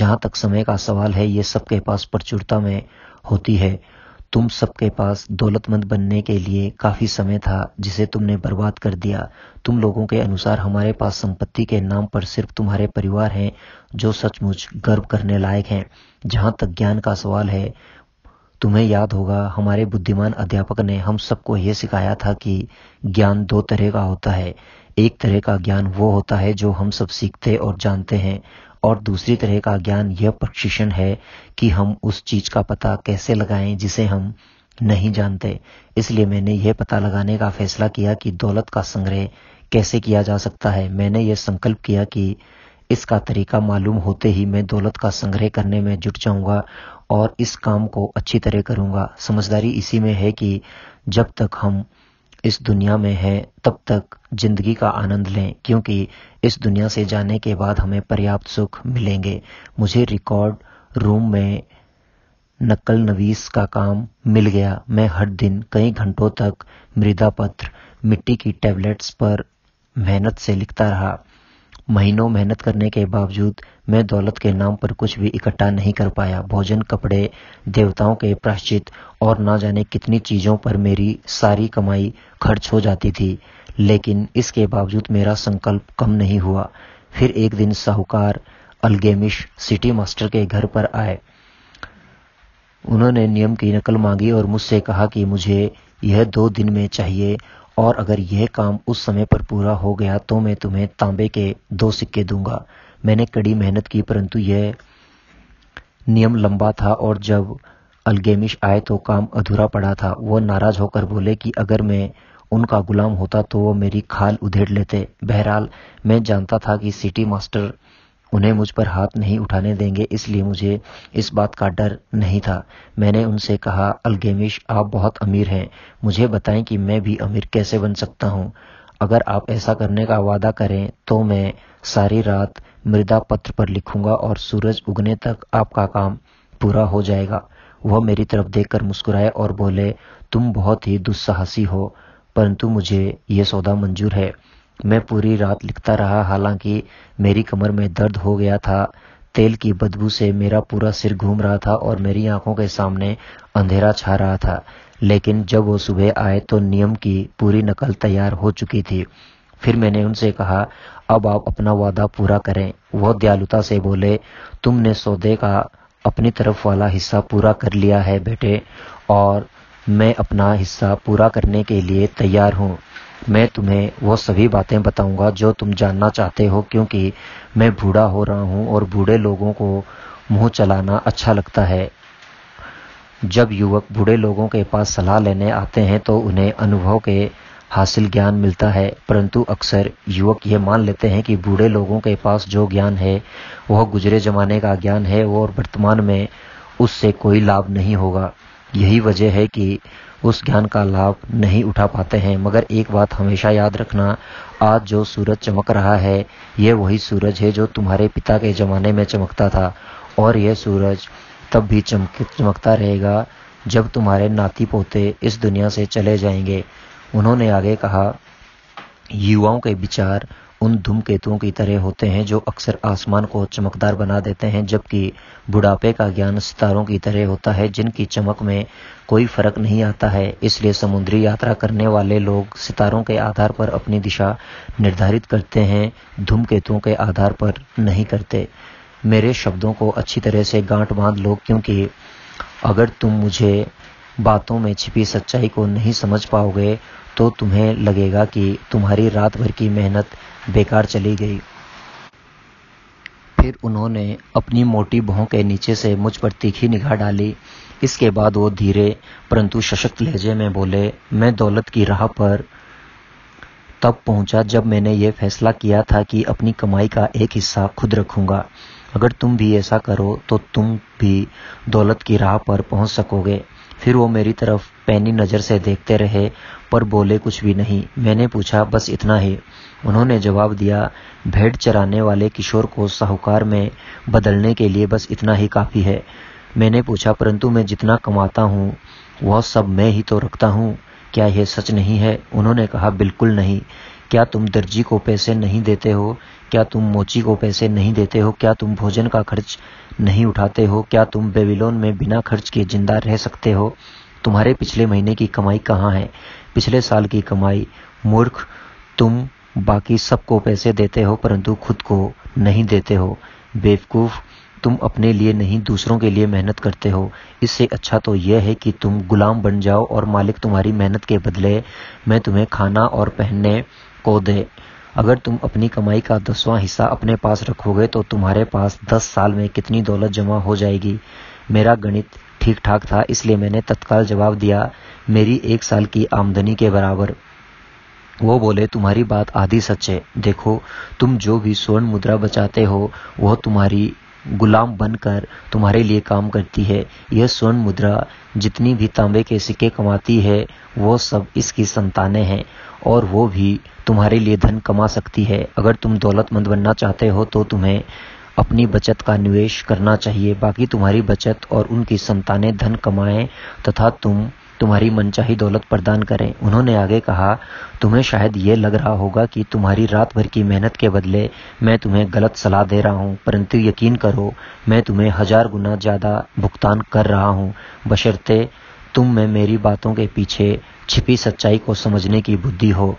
जहां तक समय का सवाल है ये सबके पास प्रचुरता में होती है तुम सबके पास दौलतमंद बनने के लिए काफी समय था जिसे तुमने बर्बाद कर दिया तुम लोगों के अनुसार हमारे पास संपत्ति के नाम पर सिर्फ तुम्हारे परिवार हैं जो सचमुच गर्व करने लायक हैं जहां तक ज्ञान का सवाल है तुम्हें याद होगा हमारे बुद्धिमान अध्यापक ने हम सबको यह सिखाया था कि ज्ञान दो तरह का होता है एक तरह का ज्ञान वो होता है जो हम सब सीखते और जानते हैं और दूसरी तरह का ज्ञान यह प्रशिक्षण है कि हम उस चीज का पता कैसे लगाएं जिसे हम नहीं जानते इसलिए मैंने यह पता लगाने का फैसला किया कि दौलत का संग्रह कैसे किया जा सकता है मैंने यह संकल्प किया कि इसका तरीका मालूम होते ही मैं दौलत का संग्रह करने में जुट जाऊंगा और इस काम को अच्छी तरह करूंगा समझदारी इसी में है कि जब तक हम इस दुनिया में है तब तक जिंदगी का आनंद लें क्योंकि इस दुनिया से जाने के बाद हमें पर्याप्त सुख मिलेंगे मुझे रिकॉर्ड रूम में नकल नवीस का काम मिल गया मैं हर दिन कई घंटों तक मृदा पत्र मिट्टी की टैबलेट्स पर मेहनत से लिखता रहा महीनों मेहनत करने के बावजूद मैं दौलत के नाम पर कुछ भी इकट्ठा नहीं कर पाया भोजन कपड़े देवताओं के प्राश्चित और ना जाने कितनी चीजों पर मेरी सारी कमाई खर्च हो जाती थी लेकिन इसके बावजूद मेरा संकल्प कम नहीं हुआ फिर एक दिन साहूकार अलगेमिश सिटी मास्टर के घर पर आए उन्होंने नियम की नकल मांगी और मुझसे कहा कि मुझे यह दो दिन में चाहिए और अगर यह काम उस समय पर पूरा हो गया तो मैं तुम्हें तांबे के दो सिक्के दूंगा मैंने कड़ी मेहनत की परंतु यह नियम लंबा था और जब अलगेमिश आए तो काम अधूरा पड़ा था वह नाराज होकर बोले कि अगर मैं उनका गुलाम होता तो वह मेरी खाल उधेड़ लेते बहरहाल मैं जानता था कि सिटी मास्टर उन्हें मुझ पर हाथ नहीं उठाने देंगे इसलिए मुझे इस बात का डर नहीं था मैंने उनसे कहा अलगेमिश आप बहुत अमीर हैं मुझे बताएं कि मैं भी अमीर कैसे बन सकता हूं अगर आप ऐसा करने का वादा करें तो मैं सारी रात मृदा पत्र पर लिखूंगा और सूरज उगने तक आपका काम पूरा हो जाएगा वह मेरी तरफ देखकर मुस्कुराए और बोले तुम बहुत ही दुस्साहसी हो परंतु मुझे यह सौदा मंजूर है मैं पूरी रात लिखता रहा हालांकि मेरी कमर में दर्द हो गया था तेल की बदबू से मेरा पूरा सिर घूम रहा था और मेरी आंखों के सामने अंधेरा छा रहा था लेकिन जब वो सुबह आए तो नियम की पूरी नकल तैयार हो चुकी थी फिर मैंने उनसे कहा अब आप अपना वादा पूरा करें वह दयालुता से बोले तुमने सौदे का अपनी तरफ वाला हिस्सा पूरा कर लिया है बेटे और मैं अपना हिस्सा पूरा करने के लिए तैयार हूँ मैं तुम्हें वो सभी बातें बताऊंगा जो तुम जानना चाहते हो क्योंकि मैं बूढ़ा हो रहा हूं और बूढ़े लोगों को मुंह चलाना अच्छा लगता है जब युवक बूढ़े लोगों के पास सलाह लेने आते हैं तो उन्हें अनुभव के हासिल ज्ञान मिलता है परंतु अक्सर युवक ये मान लेते हैं कि बूढ़े लोगों के पास जो ज्ञान है वह गुजरे जमाने का ज्ञान है और वर्तमान में उससे कोई लाभ नहीं होगा यही वजह है कि उस ज्ञान का लाभ नहीं उठा पाते हैं मगर एक बात हमेशा याद रखना आज जो सूरज चमक रहा है यह वही सूरज है जो तुम्हारे पिता के ज़माने में चमकता था और यह सूरज तब भी चमक चमकता रहेगा जब तुम्हारे नाती पोते इस दुनिया से चले जाएंगे उन्होंने आगे कहा युवाओं के विचार उन धूमकेतुओं की तरह होते हैं जो अक्सर आसमान को चमकदार बना देते हैं जबकि बुढ़ापे का ज्ञान सितारों की तरह होता है जिनकी चमक में कोई फर्क नहीं आता है इसलिए समुद्री यात्रा करने वाले लोग सितारों के आधार पर अपनी दिशा निर्धारित करते हैं धूमकेतुओं के आधार पर नहीं करते मेरे शब्दों को अच्छी तरह से गांठ बांध लो क्योंकि अगर तुम मुझे बातों में छिपी सच्चाई को नहीं समझ पाओगे तो तुम्हें लगेगा कि तुम्हारी रात भर की मेहनत बेकार चली गई फिर उन्होंने अपनी मोटी भों के नीचे से मुझ पर तीखी निगाह डाली इसके बाद वो धीरे परंतु सशक्त लहजे में बोले मैं दौलत की राह पर तब पहुंचा जब मैंने ये फैसला किया था कि अपनी कमाई का एक हिस्सा खुद रखूंगा अगर तुम भी ऐसा करो तो तुम भी दौलत की राह पर पहुंच सकोगे फिर वो मेरी तरफ पैनी नज़र से देखते रहे पर बोले कुछ भी नहीं मैंने पूछा बस इतना ही उन्होंने जवाब दिया भेड़ चराने वाले किशोर को साहूकार में बदलने के लिए बस इतना ही काफी है मैंने पूछा परंतु मैं जितना कमाता हूँ वह सब मैं ही तो रखता हूँ क्या यह सच नहीं है उन्होंने कहा बिल्कुल नहीं क्या तुम दर्जी को पैसे नहीं देते हो क्या तुम मोची को पैसे नहीं देते हो क्या तुम भोजन का खर्च नहीं उठाते हो क्या तुम बेबीलोन में बिना खर्च के जिंदा रह सकते हो तुम्हारे पिछले महीने की कमाई कहाँ है पिछले साल की कमाई मूर्ख तुम बाकी सबको पैसे देते हो परंतु खुद को नहीं देते हो बेवकूफ़ तुम अपने लिए नहीं दूसरों के लिए मेहनत करते हो इससे अच्छा तो यह है कि तुम गुलाम बन जाओ और मालिक तुम्हारी मेहनत के बदले मैं तुम्हें खाना और पहनने को दे अगर तुम अपनी कमाई का दसवां हिस्सा अपने पास रखोगे तो तुम्हारे पास दस साल में कितनी दौलत जमा हो जाएगी मेरा गणित ठीक ठाक था इसलिए मैंने तत्काल जवाब दिया मेरी एक साल की आमदनी के बराबर वो बोले तुम्हारी बात आधी सच है देखो तुम जो भी स्वर्ण मुद्रा बचाते हो वह तुम्हारी गुलाम बनकर तुम्हारे लिए काम करती है यह स्वर्ण मुद्रा जितनी भी तांबे के सिक्के कमाती है वो सब इसकी संतानें हैं और वो भी तुम्हारे लिए धन कमा सकती है अगर तुम दौलतमंद बनना चाहते हो तो तुम्हें अपनी बचत का निवेश करना चाहिए बाकी तुम्हारी बचत और उनकी संतानें धन कमाएं तथा तुम तुम्हारी मनचाही दौलत प्रदान करें उन्होंने आगे कहा तुम्हें शायद ये लग रहा होगा कि तुम्हारी रात भर की मेहनत के बदले मैं तुम्हें गलत सलाह दे रहा हूँ परंतु यकीन करो मैं तुम्हें हजार गुना ज्यादा भुगतान कर रहा हूँ बशर्ते तुम में मेरी बातों के पीछे छिपी सच्चाई को समझने की बुद्धि हो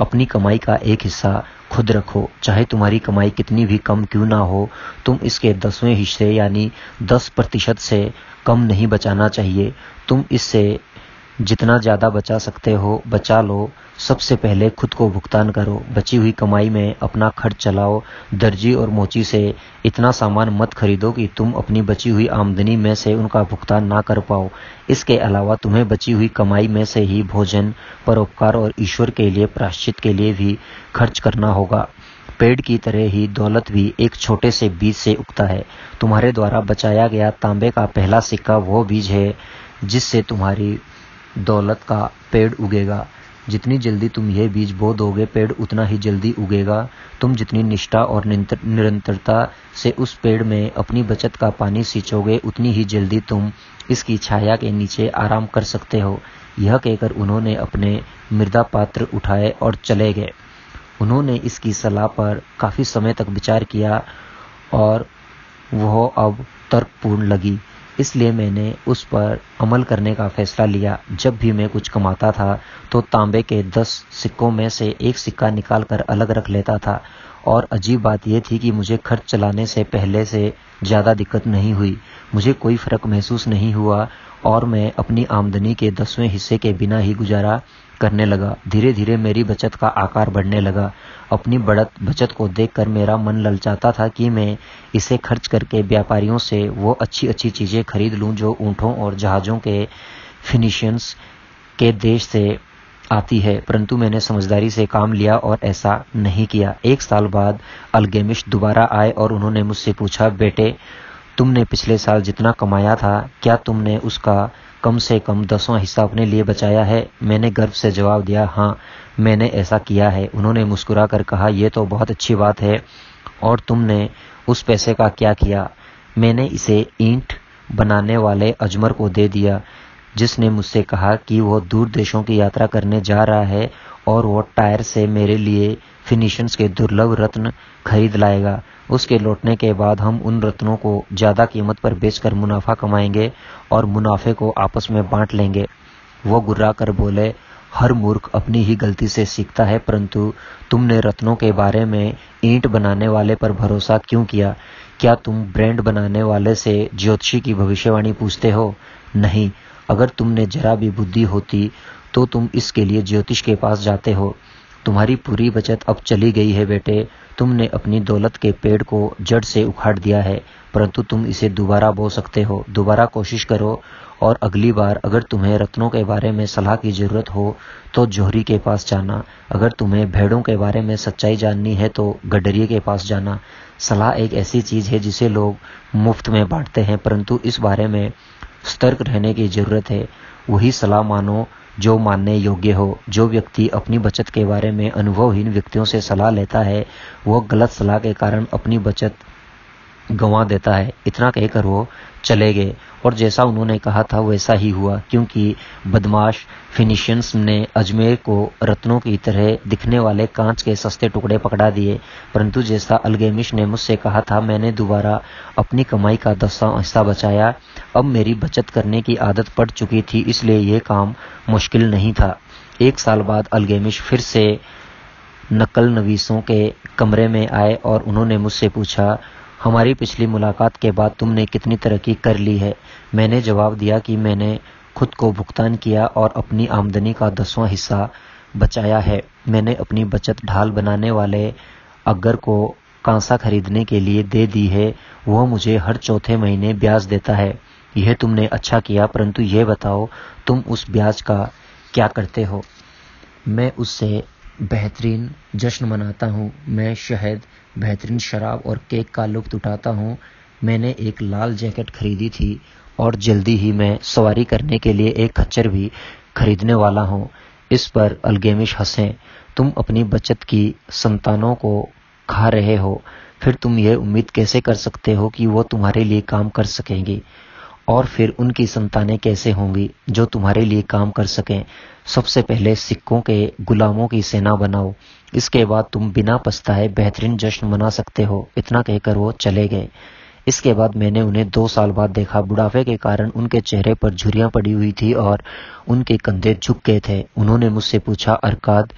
अपनी कमाई का एक हिस्सा खुद रखो चाहे तुम्हारी कमाई कितनी भी कम क्यों ना हो तुम इसके दसवें हिस्से यानी दस प्रतिशत से कम नहीं बचाना चाहिए तुम इससे जितना ज्यादा बचा सकते हो बचा लो सबसे पहले खुद को भुगतान करो बची हुई कमाई में अपना खर्च चलाओ दर्जी और मोची से इतना सामान मत खरीदो कि तुम अपनी बची हुई आमदनी में से उनका भुगतान ना कर पाओ इसके अलावा तुम्हें बची हुई कमाई में से ही भोजन परोपकार और ईश्वर के लिए प्राश्चित के लिए भी खर्च करना होगा पेड़ की तरह ही दौलत भी एक छोटे से बीज से उगता है तुम्हारे द्वारा बचाया गया तांबे का पहला सिक्का वो बीज है जिससे तुम्हारी दौलत का पेड़ उगेगा जितनी जल्दी तुम यह बीज बो दोगे पेड़ उतना ही जल्दी उगेगा तुम जितनी निष्ठा और निरंतरता से उस पेड़ में अपनी बचत का पानी सींचोगे उतनी ही जल्दी तुम इसकी छाया के नीचे आराम कर सकते हो यह कहकर उन्होंने अपने मृदा पात्र उठाए और चले गए उन्होंने इसकी सलाह पर काफी समय तक विचार किया और वह अब तर्कपूर्ण लगी इसलिए मैंने उस पर अमल करने का फैसला लिया जब भी मैं कुछ कमाता था तो तांबे के दस सिक्कों में से एक सिक्का निकाल कर अलग रख लेता था और अजीब बात यह थी कि मुझे खर्च चलाने से पहले से ज़्यादा दिक्कत नहीं हुई मुझे कोई फर्क महसूस नहीं हुआ और मैं अपनी आमदनी के दसवें हिस्से के बिना ही गुजारा करने लगा धीरे धीरे मेरी बचत का आकार बढ़ने लगा अपनी बढ़त बचत को देखकर मेरा मन ललचाता था कि मैं इसे खर्च करके व्यापारियों से वो अच्छी अच्छी चीज़ें खरीद लूं जो ऊँटों और जहाज़ों के फिनिशियंस के देश से आती है परंतु मैंने समझदारी से काम लिया और ऐसा नहीं किया एक साल बाद अलगेमिश दोबारा आए और उन्होंने मुझसे पूछा बेटे तुमने पिछले साल जितना कमाया था क्या तुमने उसका कम से कम दसवां हिस्सा अपने लिए बचाया है मैंने गर्व से जवाब दिया हाँ मैंने ऐसा किया है उन्होंने मुस्कुरा कर कहा यह तो बहुत अच्छी बात है और तुमने उस पैसे का क्या किया मैंने इसे ईंट बनाने वाले अजमर को दे दिया जिसने मुझसे कहा कि वह दूर देशों की यात्रा करने जा रहा है और वह टायर से मेरे लिए फिनिशंस के दुर्लभ रत्न खरीद लाएगा उसके लौटने के बाद हम उन रत्नों को ज़्यादा कीमत पर बेचकर मुनाफा कमाएंगे और मुनाफे को आपस में बांट लेंगे वो गुर्रा कर बोले हर मूर्ख अपनी ही गलती से सीखता है परंतु तुमने रत्नों के बारे में ईंट बनाने वाले पर भरोसा क्यों किया क्या तुम ब्रांड बनाने वाले से ज्योतिषी की भविष्यवाणी पूछते हो नहीं अगर तुमने जरा भी बुद्धि होती तो तुम इसके लिए ज्योतिष के पास जाते हो तुम्हारी पूरी बचत अब चली गई है बेटे तुमने अपनी दौलत के पेड़ को जड़ से उखाड़ दिया है परंतु तुम इसे दोबारा बो सकते हो दोबारा कोशिश करो और अगली बार अगर तुम्हें रत्नों के बारे में सलाह की जरूरत हो तो जोहरी के पास जाना अगर तुम्हें भेड़ों के बारे में सच्चाई जाननी है तो गडरिए के पास जाना सलाह एक ऐसी चीज है जिसे लोग मुफ्त में बांटते हैं परंतु इस बारे में सतर्क रहने की जरूरत है वही सलाह मानो जो मानने योग्य हो जो व्यक्ति अपनी बचत के बारे में अनुभवहीन व्यक्तियों से सलाह लेता है वह गलत सलाह के कारण अपनी बचत गंवा देता है इतना कहकर वो चले गए और जैसा उन्होंने कहा था वैसा ही हुआ क्योंकि बदमाश फिनिशियंस ने अजमेर को रत्नों की तरह दिखने वाले कांच के सस्ते टुकड़े पकड़ा दिए परंतु जैसा अलगेमिश ने मुझसे कहा था मैंने दोबारा अपनी कमाई का दसा हिस्सा बचाया अब मेरी बचत करने की आदत पड़ चुकी थी इसलिए यह काम मुश्किल नहीं था एक साल बाद अलगेमिश फिर से नकल नवीसों के कमरे में आए और उन्होंने मुझसे पूछा हमारी पिछली मुलाकात के बाद तुमने कितनी तरक्की कर ली है मैंने जवाब दिया कि मैंने खुद को भुगतान किया और अपनी आमदनी का दसवां हिस्सा बचाया है मैंने अपनी बचत ढाल बनाने वाले अगर को कांसा खरीदने के लिए दे दी है वह मुझे हर चौथे महीने ब्याज देता है यह तुमने अच्छा किया परंतु यह बताओ तुम उस ब्याज का क्या करते हो मैं उससे बेहतरीन जश्न मनाता हूँ मैं शहद बेहतरीन शराब और केक का लुत्फ उठाता हूँ मैंने एक लाल जैकेट खरीदी थी और जल्दी ही मैं सवारी करने के लिए एक खच्चर भी खरीदने वाला हूँ इस पर अलगेमिश हंसे तुम अपनी बचत की संतानों को खा रहे हो फिर तुम यह उम्मीद कैसे कर सकते हो कि वो तुम्हारे लिए काम कर सकेंगी और फिर उनकी संतानें कैसे होंगी जो तुम्हारे लिए काम कर सकें सबसे पहले सिक्कों के गुलामों की सेना बनाओ इसके बाद तुम बिना पछताए बेहतरीन जश्न मना सकते हो इतना कहकर वो चले गए इसके बाद मैंने उन्हें दो साल बाद देखा बुढ़ापे के कारण उनके चेहरे पर झुरियां पड़ी हुई थी और उनके कंधे झुक गए थे उन्होंने मुझसे पूछा अरकाद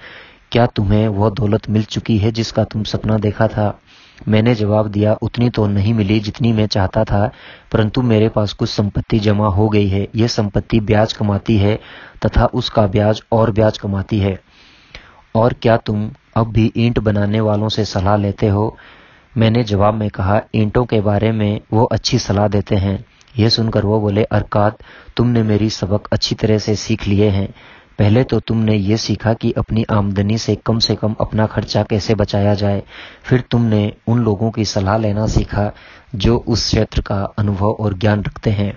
क्या तुम्हें वह दौलत मिल चुकी है जिसका तुम सपना देखा था मैंने जवाब दिया उतनी तो नहीं मिली जितनी मैं चाहता था परंतु मेरे पास कुछ संपत्ति जमा हो गई है यह संपत्ति ब्याज कमाती है तथा उसका ब्याज और ब्याज कमाती है और क्या तुम अब भी ईंट बनाने वालों से सलाह लेते हो मैंने जवाब में कहा ईंटों के बारे में वो अच्छी सलाह देते हैं यह सुनकर वो बोले अरकात तुमने मेरी सबक अच्छी तरह से सीख लिए हैं पहले तो तुमने ये सीखा कि अपनी आमदनी से कम से कम अपना खर्चा कैसे बचाया जाए फिर तुमने उन लोगों की सलाह लेना सीखा जो उस क्षेत्र का अनुभव और ज्ञान रखते हैं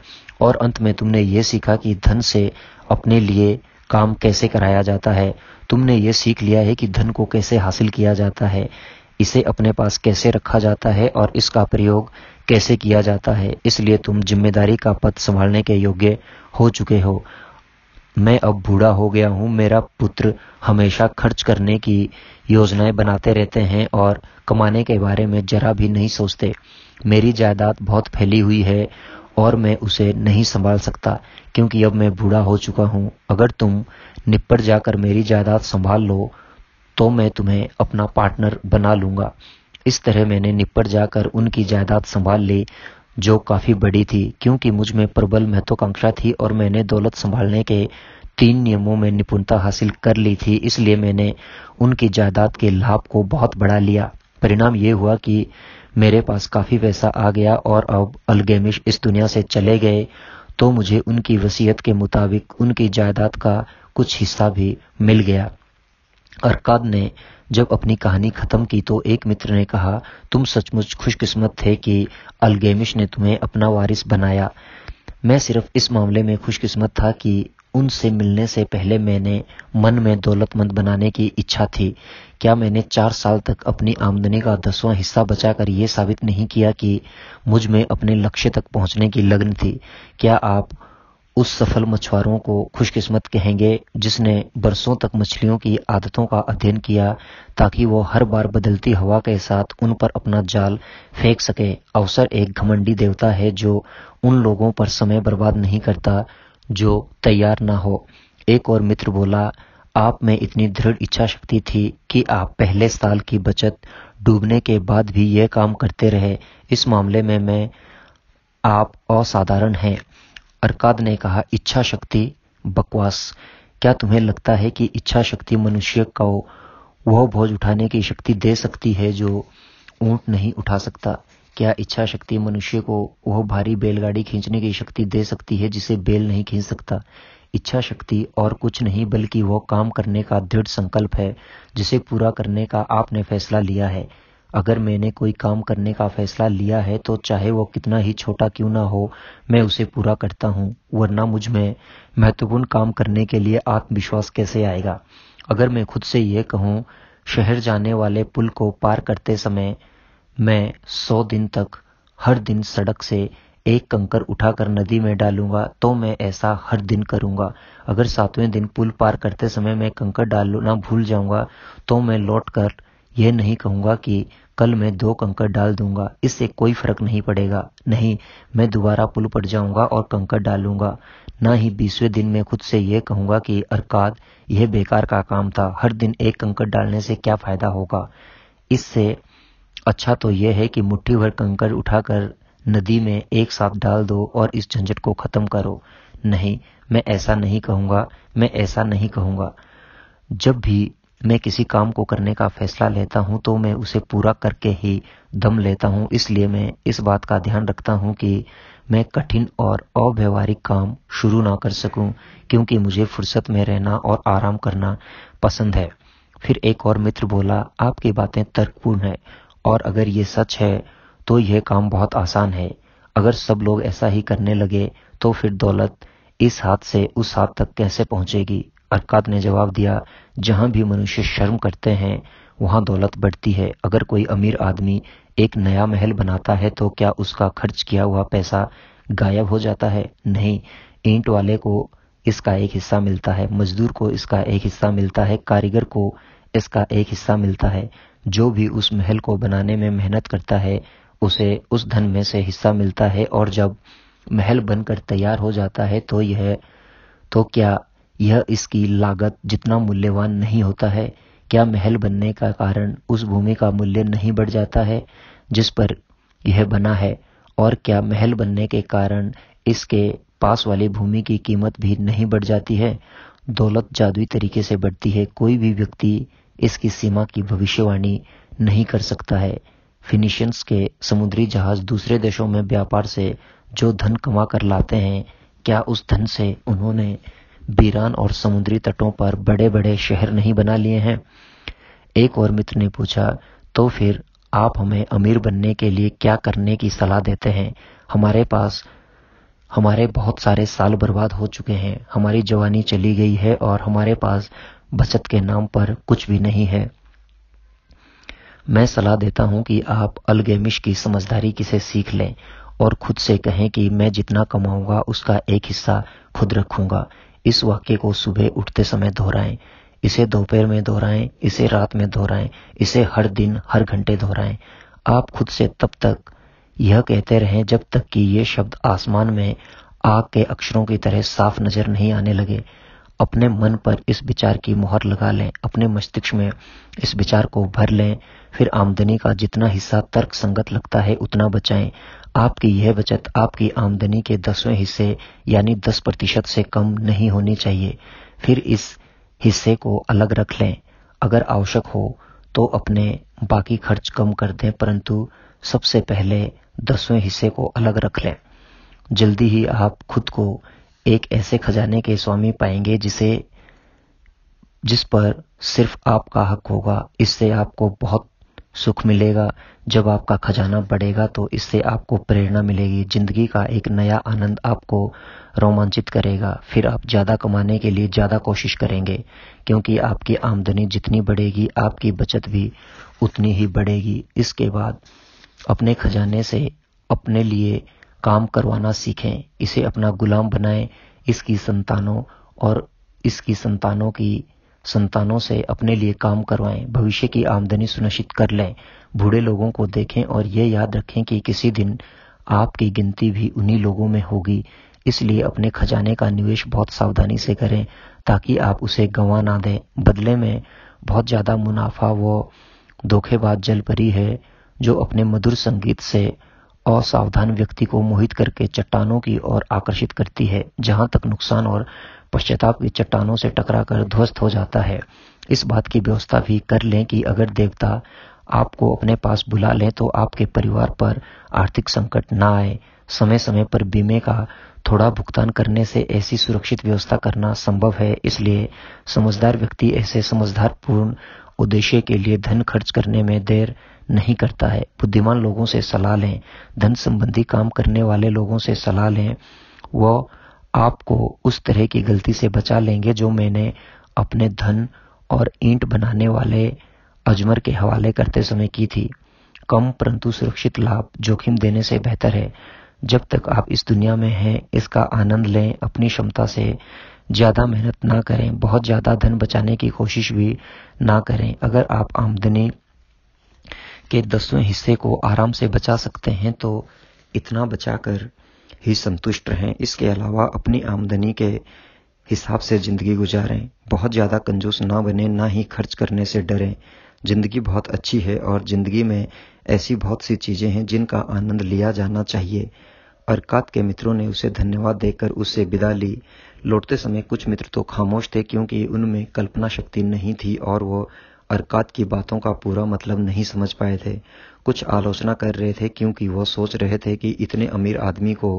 और अंत में तुमने ये सीखा कि धन से अपने लिए काम कैसे कराया जाता है तुमने ये सीख लिया है कि धन को कैसे हासिल किया जाता है इसे अपने पास कैसे रखा जाता है और इसका प्रयोग कैसे किया जाता है इसलिए तुम जिम्मेदारी का पद संभालने के योग्य हो चुके हो मैं अब बूढ़ा हो गया हूँ मेरा पुत्र हमेशा खर्च करने की योजनाएं बनाते रहते हैं और कमाने के बारे में जरा भी नहीं सोचते मेरी जायदाद बहुत फैली हुई है और मैं उसे नहीं संभाल सकता क्योंकि अब मैं बूढ़ा हो चुका हूँ अगर तुम निपट जाकर मेरी जायदाद संभाल लो तो मैं तुम्हें अपना पार्टनर बना लूंगा इस तरह मैंने निपट जाकर उनकी जायदाद संभाल ली जो काफी बड़ी थी क्योंकि मुझ में प्रबल महत्वाकांक्षा थी और मैंने दौलत संभालने के तीन नियमों में निपुणता हासिल कर ली थी इसलिए मैंने उनकी जायदाद के लाभ को बहुत बढ़ा लिया परिणाम ये हुआ कि मेरे पास काफी पैसा आ गया और अब अलगेमिश इस दुनिया से चले गए तो मुझे उनकी वसीयत के मुताबिक उनकी जायदाद का कुछ हिस्सा भी मिल गया अरकाद ने जब अपनी कहानी खत्म की तो एक मित्र ने कहा तुम सचमुच खुशकिस्मत थे कि अलगेमिश ने तुम्हें अपना वारिस बनाया मैं सिर्फ इस मामले में खुशकिस्मत था कि उनसे मिलने से पहले मैंने मन में दौलतमंद बनाने की इच्छा थी क्या मैंने चार साल तक अपनी आमदनी का दसवां हिस्सा बचाकर यह साबित नहीं किया कि मुझ में अपने लक्ष्य तक पहुंचने की लगन थी क्या आप उस सफल मछुआरों को खुशकिस्मत कहेंगे जिसने बरसों तक मछलियों की आदतों का अध्ययन किया ताकि वो हर बार बदलती हवा के साथ उन पर अपना जाल फेंक सके अवसर एक घमंडी देवता है जो उन लोगों पर समय बर्बाद नहीं करता जो तैयार ना हो एक और मित्र बोला आप में इतनी दृढ़ इच्छा शक्ति थी कि आप पहले साल की बचत डूबने के बाद भी यह काम करते रहे इस मामले में मैं आप असाधारण हैं अरकाद ने कहा इच्छा शक्ति बकवास क्या तुम्हें लगता है कि इच्छा शक्ति मनुष्य को वह बोझ उठाने की शक्ति दे सकती है जो ऊंट नहीं उठा सकता क्या इच्छा शक्ति मनुष्य को वह भारी बैलगाड़ी खींचने की शक्ति दे सकती है जिसे बैल नहीं खींच सकता इच्छा शक्ति और कुछ नहीं बल्कि वह काम करने का दृढ़ संकल्प है जिसे पूरा करने का आपने फैसला लिया है अगर मैंने कोई काम करने का फैसला लिया है तो चाहे वो कितना ही छोटा क्यों ना हो मैं उसे पूरा करता हूँ वरना मुझ में महत्वपूर्ण काम करने के लिए आत्मविश्वास कैसे आएगा अगर मैं खुद से ये कहूँ शहर जाने वाले पुल को पार करते समय मैं सौ दिन तक हर दिन सड़क से एक कंकर उठाकर नदी में डालूंगा तो मैं ऐसा हर दिन करूंगा अगर सातवें दिन पुल पार करते समय मैं कंकर डालना भूल जाऊंगा तो मैं लौट कर यह नहीं कहूंगा कि कल मैं दो कंकड़ डाल दूंगा इससे कोई फर्क नहीं पड़ेगा नहीं मैं दोबारा पुल पर जाऊंगा और कंकड़ डालूंगा ना ही बीसवें दिन में खुद से यह कहूंगा कि अरकाद यह बेकार का काम था हर दिन एक कंकड़ डालने से क्या फायदा होगा इससे अच्छा तो यह है कि मुट्ठी भर कंकड़ उठाकर नदी में एक साथ डाल दो और इस झंझट को खत्म करो नहीं मैं ऐसा नहीं कहूंगा मैं ऐसा नहीं कहूंगा जब भी मैं किसी काम को करने का फैसला लेता हूं तो मैं उसे पूरा करके ही दम लेता हूं इसलिए मैं इस बात का ध्यान रखता हूं कि मैं कठिन और अव्यवहारिक काम शुरू ना कर सकूं क्योंकि मुझे फुर्सत में रहना और आराम करना पसंद है फिर एक और मित्र बोला आपकी बातें तर्कपूर्ण है और अगर ये सच है तो यह काम बहुत आसान है अगर सब लोग ऐसा ही करने लगे तो फिर दौलत इस हाथ से उस हाथ तक कैसे पहुंचेगी अरकात ने जवाब दिया जहां भी मनुष्य शर्म करते हैं वहां दौलत बढ़ती है अगर कोई अमीर आदमी एक नया महल बनाता है तो क्या उसका खर्च किया हुआ पैसा गायब हो जाता है नहीं ईंट वाले को इसका एक हिस्सा मिलता है मजदूर को इसका एक हिस्सा मिलता है कारीगर को इसका एक हिस्सा मिलता है जो भी उस महल को बनाने में मेहनत करता है उसे उस धन में से हिस्सा मिलता है और जब महल बनकर तैयार हो जाता है तो यह तो क्या यह इसकी लागत जितना मूल्यवान नहीं होता है क्या महल बनने का कारण उस भूमि का मूल्य नहीं बढ़ जाता है जिस पर यह बना है और क्या महल बनने के कारण इसके पास वाली भूमि की कीमत भी नहीं बढ़ जाती है दौलत जादुई तरीके से बढ़ती है कोई भी व्यक्ति इसकी सीमा की भविष्यवाणी नहीं कर सकता है फिनिशियंस के समुद्री जहाज दूसरे देशों में व्यापार से जो धन कमा कर लाते हैं क्या उस धन से उन्होंने वीरान और समुद्री तटों पर बड़े बड़े शहर नहीं बना लिए हैं एक और मित्र ने पूछा तो फिर आप हमें अमीर बनने के लिए क्या करने की सलाह देते हैं हमारे पास हमारे बहुत सारे साल बर्बाद हो चुके हैं हमारी जवानी चली गई है और हमारे पास बचत के नाम पर कुछ भी नहीं है मैं सलाह देता हूं कि आप अलगेमिश की समझदारी किसे सीख लें और खुद से कहें कि मैं जितना कमाऊंगा उसका एक हिस्सा खुद रखूंगा इस वाक्य को सुबह उठते समय दोहराएं इसे दोपहर में दोहराएं इसे रात में दोहराएं इसे हर दिन हर घंटे दोहराएं आप खुद से तब तक यह कहते रहें जब तक कि ये शब्द आसमान में आग के अक्षरों की तरह साफ नजर नहीं आने लगे अपने मन पर इस विचार की मोहर लगा लें अपने मस्तिष्क में इस विचार को भर लें फिर आमदनी का जितना हिस्सा तर्क संगत लगता है उतना बचाएं आपकी यह बचत आपकी आमदनी के दसवें हिस्से यानी दस प्रतिशत से कम नहीं होनी चाहिए फिर इस हिस्से को अलग रख लें अगर आवश्यक हो तो अपने बाकी खर्च कम कर दें परंतु सबसे पहले दसवें हिस्से को अलग रख लें जल्दी ही आप खुद को एक ऐसे खजाने के स्वामी पाएंगे जिसे जिस पर सिर्फ आपका हक होगा इससे आपको बहुत सुख मिलेगा जब आपका खजाना बढ़ेगा तो इससे आपको प्रेरणा मिलेगी जिंदगी का एक नया आनंद आपको रोमांचित करेगा फिर आप ज़्यादा कमाने के लिए ज़्यादा कोशिश करेंगे क्योंकि आपकी आमदनी जितनी बढ़ेगी आपकी बचत भी उतनी ही बढ़ेगी इसके बाद अपने खजाने से अपने लिए काम करवाना सीखें इसे अपना गुलाम बनाएं इसकी संतानों और इसकी संतानों की संतानों से अपने लिए काम करवाएं भविष्य की आमदनी सुनिश्चित कर लें बूढ़े लोगों को देखें और ये याद रखें कि किसी दिन आपकी गिनती भी उन्हीं लोगों में होगी इसलिए अपने खजाने का निवेश बहुत सावधानी से करें ताकि आप उसे गंवा ना दें बदले में बहुत ज्यादा मुनाफा वो धोखेबाज जलपरी है जो अपने मधुर संगीत से असावधान व्यक्ति को मोहित करके चट्टानों की ओर आकर्षित करती है जहां तक नुकसान और पश्चाताप की चट्टानों से टकराकर ध्वस्त हो जाता है इस बात की व्यवस्था भी कर लें कि अगर देवता आपको अपने पास बुला लें तो आपके परिवार पर आर्थिक संकट ना आए समय समय पर बीमे का थोड़ा भुगतान करने से ऐसी सुरक्षित व्यवस्था करना संभव है इसलिए समझदार व्यक्ति ऐसे समझदार पूर्ण उद्देश्य के लिए धन खर्च करने में देर नहीं करता है बुद्धिमान लोगों से सलाह लें धन संबंधी काम करने वाले लोगों से सलाह लें वो आपको उस तरह की गलती से बचा लेंगे जो मैंने अपने धन और ईंट बनाने वाले अजमर के हवाले करते समय की थी कम परंतु सुरक्षित लाभ जोखिम देने से बेहतर है जब तक आप इस दुनिया में हैं इसका आनंद लें अपनी क्षमता से ज्यादा मेहनत ना करें बहुत ज्यादा धन बचाने की कोशिश भी ना करें अगर आप आमदनी के दसवें हिस्से को आराम से बचा सकते हैं तो इतना बचाकर ही संतुष्ट रहें इसके अलावा अपनी आमदनी के हिसाब से ज़िंदगी गुजारें बहुत ज़्यादा कंजूस ना बने ना ही खर्च करने से डरें ज़िंदगी बहुत अच्छी है और ज़िंदगी में ऐसी बहुत सी चीज़ें हैं जिनका आनंद लिया जाना चाहिए अरकात के मित्रों ने उसे धन्यवाद देकर उससे विदा ली लौटते समय कुछ मित्र तो खामोश थे क्योंकि उनमें कल्पना शक्ति नहीं थी और वो अरकात की बातों का पूरा मतलब नहीं समझ पाए थे कुछ आलोचना कर रहे थे क्योंकि वह सोच रहे थे कि इतने अमीर आदमी को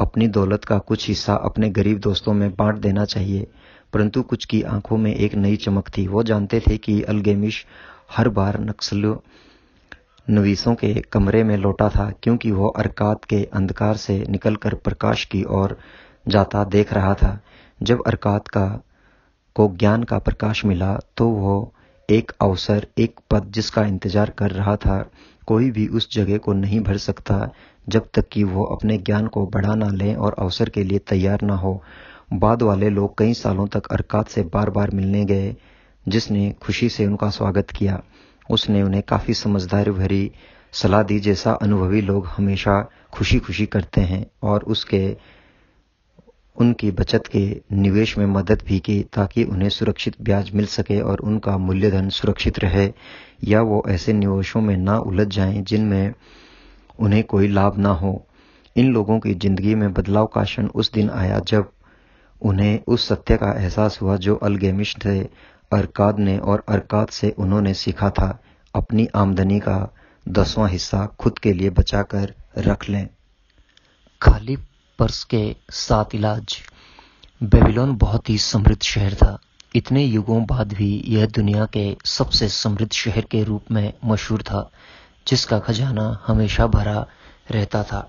अपनी दौलत का कुछ हिस्सा अपने गरीब दोस्तों में बांट देना चाहिए परंतु कुछ की आंखों में एक नई चमक थी वो जानते थे कि अलगेमिश हर बार नक्सल नवीसों के कमरे में लौटा था क्योंकि वह अरकात के अंधकार से निकलकर प्रकाश की ओर जाता देख रहा था जब अरकात का को ज्ञान का प्रकाश मिला तो वह एक अवसर एक पद जिसका इंतजार कर रहा था कोई भी उस जगह को नहीं भर सकता जब तक कि वो अपने ज्ञान को बढ़ा ना लें और अवसर के लिए तैयार ना हो बाद वाले लोग कई सालों तक अरकात से बार बार मिलने गए जिसने खुशी से उनका स्वागत किया उसने उन्हें काफ़ी समझदारी भरी सलाह दी जैसा अनुभवी लोग हमेशा खुशी खुशी करते हैं और उसके उनकी बचत के निवेश में मदद भी की ताकि उन्हें सुरक्षित ब्याज मिल सके और उनका मूल्यधन सुरक्षित रहे या वो ऐसे निवेशों में ना उलझ जाएं जिनमें उन्हें कोई लाभ ना हो इन लोगों की जिंदगी में बदलाव का क्षण उस दिन आया जब उन्हें उस सत्य का एहसास हुआ जो अलगेमिश थे अरकाद ने और अरकाद से उन्होंने सीखा था अपनी आमदनी का दसवां हिस्सा खुद के लिए बचाकर रख लें खाली पर्स के सात इलाज बेबीलोन बहुत ही समृद्ध शहर था इतने युगों बाद भी यह दुनिया के सबसे समृद्ध शहर के रूप में मशहूर था जिसका खजाना हमेशा भरा रहता था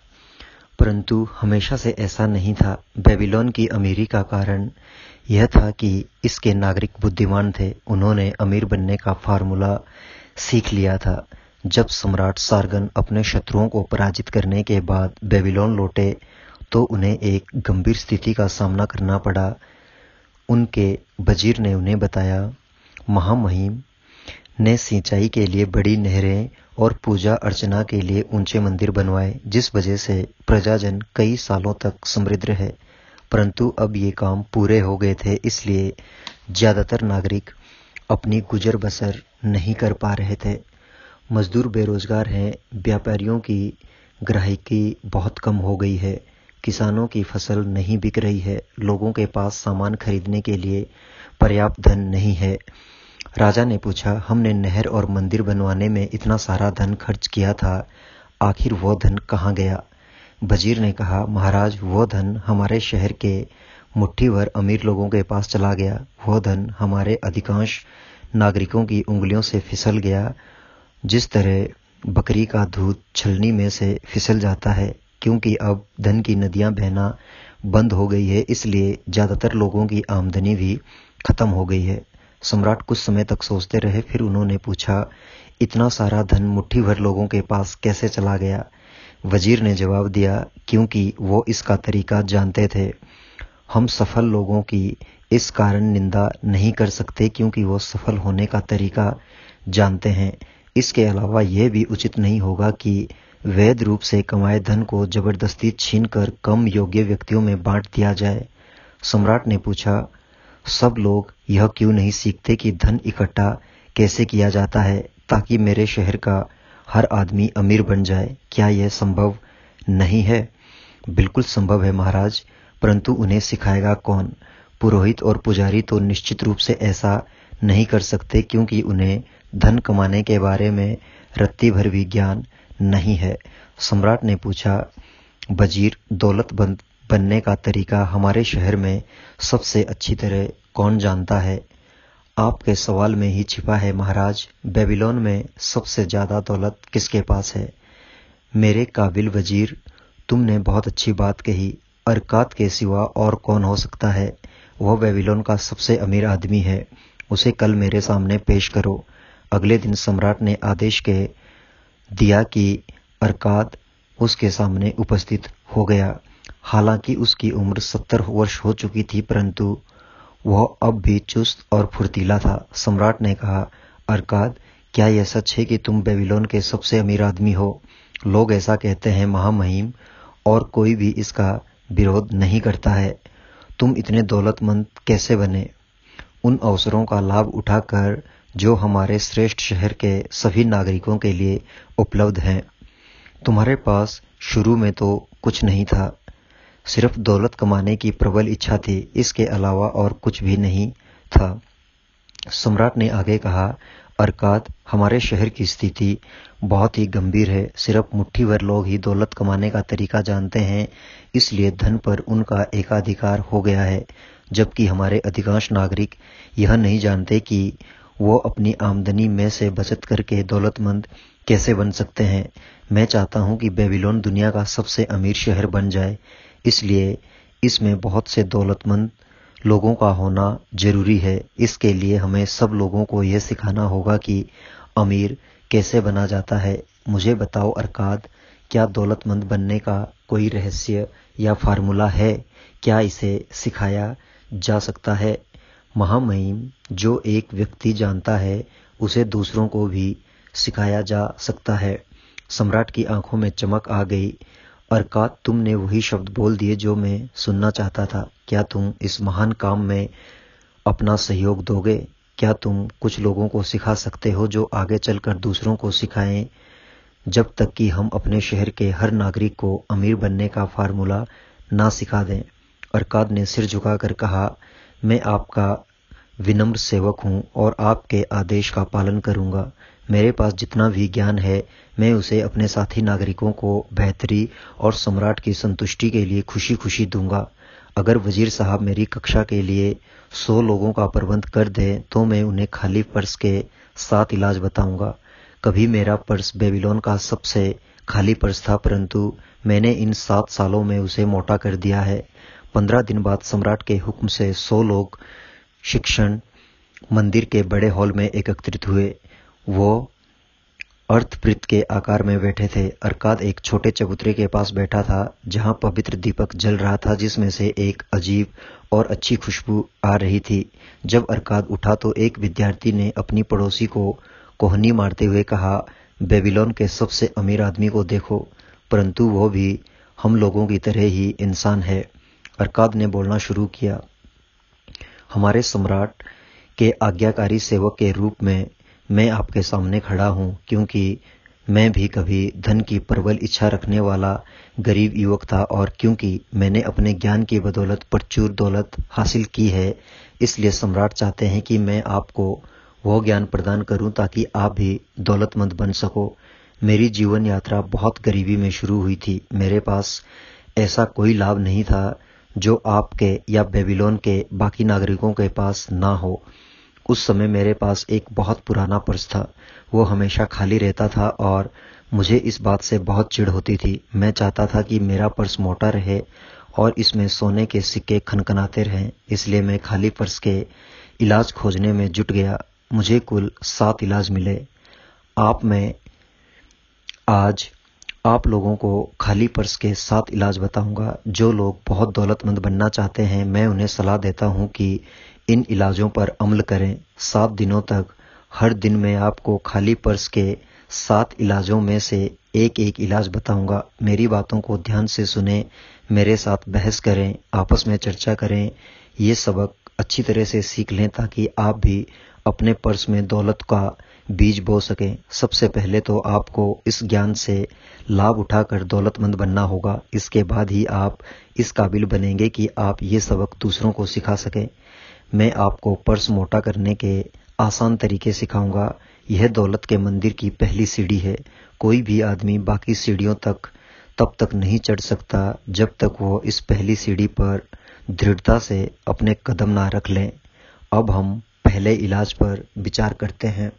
परंतु हमेशा से ऐसा नहीं था बेबीलोन की अमीरी का कारण यह था कि इसके नागरिक बुद्धिमान थे उन्होंने अमीर बनने का फार्मूला सीख लिया था जब सम्राट सार्गन अपने शत्रुओं को पराजित करने के बाद बेबीलोन लौटे तो उन्हें एक गंभीर स्थिति का सामना करना पड़ा उनके वजीर ने उन्हें बताया महामहिम ने सिंचाई के लिए बड़ी नहरें और पूजा अर्चना के लिए ऊंचे मंदिर बनवाए जिस वजह से प्रजाजन कई सालों तक समृद्ध रहे परंतु अब ये काम पूरे हो गए थे इसलिए ज़्यादातर नागरिक अपनी गुजर बसर नहीं कर पा रहे थे मजदूर बेरोजगार हैं व्यापारियों की ग्राहकी बहुत कम हो गई है किसानों की फसल नहीं बिक रही है लोगों के पास सामान खरीदने के लिए पर्याप्त धन नहीं है राजा ने पूछा हमने नहर और मंदिर बनवाने में इतना सारा धन खर्च किया था आखिर वह धन कहाँ गया वजीर ने कहा महाराज वह धन हमारे शहर के मुट्ठी भर अमीर लोगों के पास चला गया वह धन हमारे अधिकांश नागरिकों की उंगलियों से फिसल गया जिस तरह बकरी का दूध छलनी में से फिसल जाता है क्योंकि अब धन की नदियां बहना बंद हो गई है इसलिए ज़्यादातर लोगों की आमदनी भी खत्म हो गई है सम्राट कुछ समय तक सोचते रहे फिर उन्होंने पूछा इतना सारा धन मुट्ठी भर लोगों के पास कैसे चला गया वजीर ने जवाब दिया क्योंकि वो इसका तरीका जानते थे हम सफल लोगों की इस कारण निंदा नहीं कर सकते क्योंकि वो सफल होने का तरीका जानते हैं इसके अलावा यह भी उचित नहीं होगा कि वैध रूप से कमाए धन को जबरदस्ती छीनकर कम योग्य व्यक्तियों में बांट दिया जाए सम्राट ने पूछा सब लोग यह क्यों नहीं सीखते कि धन इकट्ठा कैसे किया जाता है ताकि मेरे शहर का हर आदमी अमीर बन जाए क्या यह संभव नहीं है बिल्कुल संभव है महाराज परंतु उन्हें सिखाएगा कौन पुरोहित और पुजारी तो निश्चित रूप से ऐसा नहीं कर सकते क्योंकि उन्हें धन कमाने के बारे में रत्ती भर भी ज्ञान नहीं है सम्राट ने पूछा वजीर दौलत बनने का तरीका हमारे शहर में सबसे अच्छी तरह कौन जानता है आपके सवाल में ही छिपा है महाराज बेबीलोन में सबसे ज़्यादा दौलत किसके पास है मेरे काबिल वजीर तुमने बहुत अच्छी बात कही अरकात के सिवा और कौन हो सकता है वह बेबीलोन का सबसे अमीर आदमी है उसे कल मेरे सामने पेश करो अगले दिन सम्राट ने आदेश के दिया कि अरकात उसके सामने उपस्थित हो गया हालांकि उसकी उम्र सत्तर वर्ष हो चुकी थी परंतु वह अब भी चुस्त और फुर्तीला था सम्राट ने कहा अरकाद क्या यह सच है कि तुम बेबीलोन के सबसे अमीर आदमी हो लोग ऐसा कहते हैं महामहिम और कोई भी इसका विरोध नहीं करता है तुम इतने दौलतमंद कैसे बने उन अवसरों का लाभ उठाकर जो हमारे श्रेष्ठ शहर के सभी नागरिकों के लिए उपलब्ध हैं तुम्हारे पास शुरू में तो कुछ नहीं था सिर्फ दौलत कमाने की प्रबल इच्छा थी इसके अलावा और कुछ भी नहीं था सम्राट ने आगे कहा अरकात हमारे शहर की स्थिति बहुत ही गंभीर है सिर्फ मुट्ठी भर लोग ही दौलत कमाने का तरीका जानते हैं इसलिए धन पर उनका एकाधिकार हो गया है जबकि हमारे अधिकांश नागरिक यह नहीं जानते कि वो अपनी आमदनी में से बचत करके दौलतमंद कैसे बन सकते हैं मैं चाहता हूं कि बेबीलोन दुनिया का सबसे अमीर शहर बन जाए इसलिए इसमें बहुत से दौलतमंद लोगों का होना जरूरी है इसके लिए हमें सब लोगों को यह सिखाना होगा कि अमीर कैसे बना जाता है मुझे बताओ अरकाद क्या दौलतमंद बनने का कोई रहस्य या फार्मूला है क्या इसे सिखाया जा सकता है महामहिम जो एक व्यक्ति जानता है उसे दूसरों को भी सिखाया जा सकता है सम्राट की आंखों में चमक आ गई अरकात तुमने वही शब्द बोल दिए जो मैं सुनना चाहता था क्या तुम इस महान काम में अपना सहयोग दोगे क्या तुम कुछ लोगों को सिखा सकते हो जो आगे चलकर दूसरों को सिखाएं जब तक कि हम अपने शहर के हर नागरिक को अमीर बनने का फार्मूला ना सिखा दें अरकाद ने सिर झुकाकर कहा मैं आपका विनम्र सेवक हूँ और आपके आदेश का पालन करूँगा मेरे पास जितना भी ज्ञान है मैं उसे अपने साथी नागरिकों को बेहतरी और सम्राट की संतुष्टि के लिए खुशी खुशी दूंगा अगर वजीर साहब मेरी कक्षा के लिए सौ लोगों का प्रबंध कर दें तो मैं उन्हें खाली पर्स के साथ इलाज बताऊंगा कभी मेरा पर्स बेबीलोन का सबसे खाली पर्स था परंतु मैंने इन सात सालों में उसे मोटा कर दिया है पंद्रह दिन बाद सम्राट के हुक्म से सौ लोग शिक्षण मंदिर के बड़े हॉल में एकत्रित हुए वो अर्थवृत्त के आकार में बैठे थे अरकाद एक छोटे चबूतरे के पास बैठा था जहां पवित्र दीपक जल रहा था जिसमें से एक अजीब और अच्छी खुशबू आ रही थी जब अरकाद उठा तो एक विद्यार्थी ने अपनी पड़ोसी को कोहनी मारते हुए कहा बेबीलोन के सबसे अमीर आदमी को देखो परंतु वो भी हम लोगों की तरह ही इंसान है अरकाद ने बोलना शुरू किया हमारे सम्राट के आज्ञाकारी सेवक के रूप में मैं आपके सामने खड़ा हूं क्योंकि मैं भी कभी धन की प्रबल इच्छा रखने वाला गरीब युवक था और क्योंकि मैंने अपने ज्ञान की बदौलत प्रचुर दौलत हासिल की है इसलिए सम्राट चाहते हैं कि मैं आपको वह ज्ञान प्रदान करूं ताकि आप भी दौलतमंद बन सको मेरी जीवन यात्रा बहुत गरीबी में शुरू हुई थी मेरे पास ऐसा कोई लाभ नहीं था जो आपके या बेबीलोन के बाकी नागरिकों के पास ना हो उस समय मेरे पास एक बहुत पुराना पर्स था वो हमेशा खाली रहता था और मुझे इस बात से बहुत चिढ़ होती थी मैं चाहता था कि मेरा पर्स मोटा रहे और इसमें सोने के सिक्के खनखनाते रहें इसलिए मैं खाली पर्स के इलाज खोजने में जुट गया मुझे कुल सात इलाज मिले आप में आज आप लोगों को खाली पर्स के सात इलाज बताऊंगा जो लोग बहुत दौलतमंद बनना चाहते हैं मैं उन्हें सलाह देता हूं कि इन इलाजों पर अमल करें सात दिनों तक हर दिन में आपको खाली पर्स के सात इलाजों में से एक एक इलाज बताऊंगा मेरी बातों को ध्यान से सुने मेरे साथ बहस करें आपस में चर्चा करें ये सबक अच्छी तरह से सीख लें ताकि आप भी अपने पर्स में दौलत का बीज बो सकें सबसे पहले तो आपको इस ज्ञान से लाभ उठाकर दौलतमंद बनना होगा इसके बाद ही आप इस काबिल बनेंगे कि आप ये सबक दूसरों को सिखा सकें मैं आपको पर्स मोटा करने के आसान तरीके सिखाऊंगा यह दौलत के मंदिर की पहली सीढ़ी है कोई भी आदमी बाकी सीढ़ियों तक तब तक नहीं चढ़ सकता जब तक वो इस पहली सीढ़ी पर दृढ़ता से अपने कदम ना रख लें अब हम पहले इलाज पर विचार करते हैं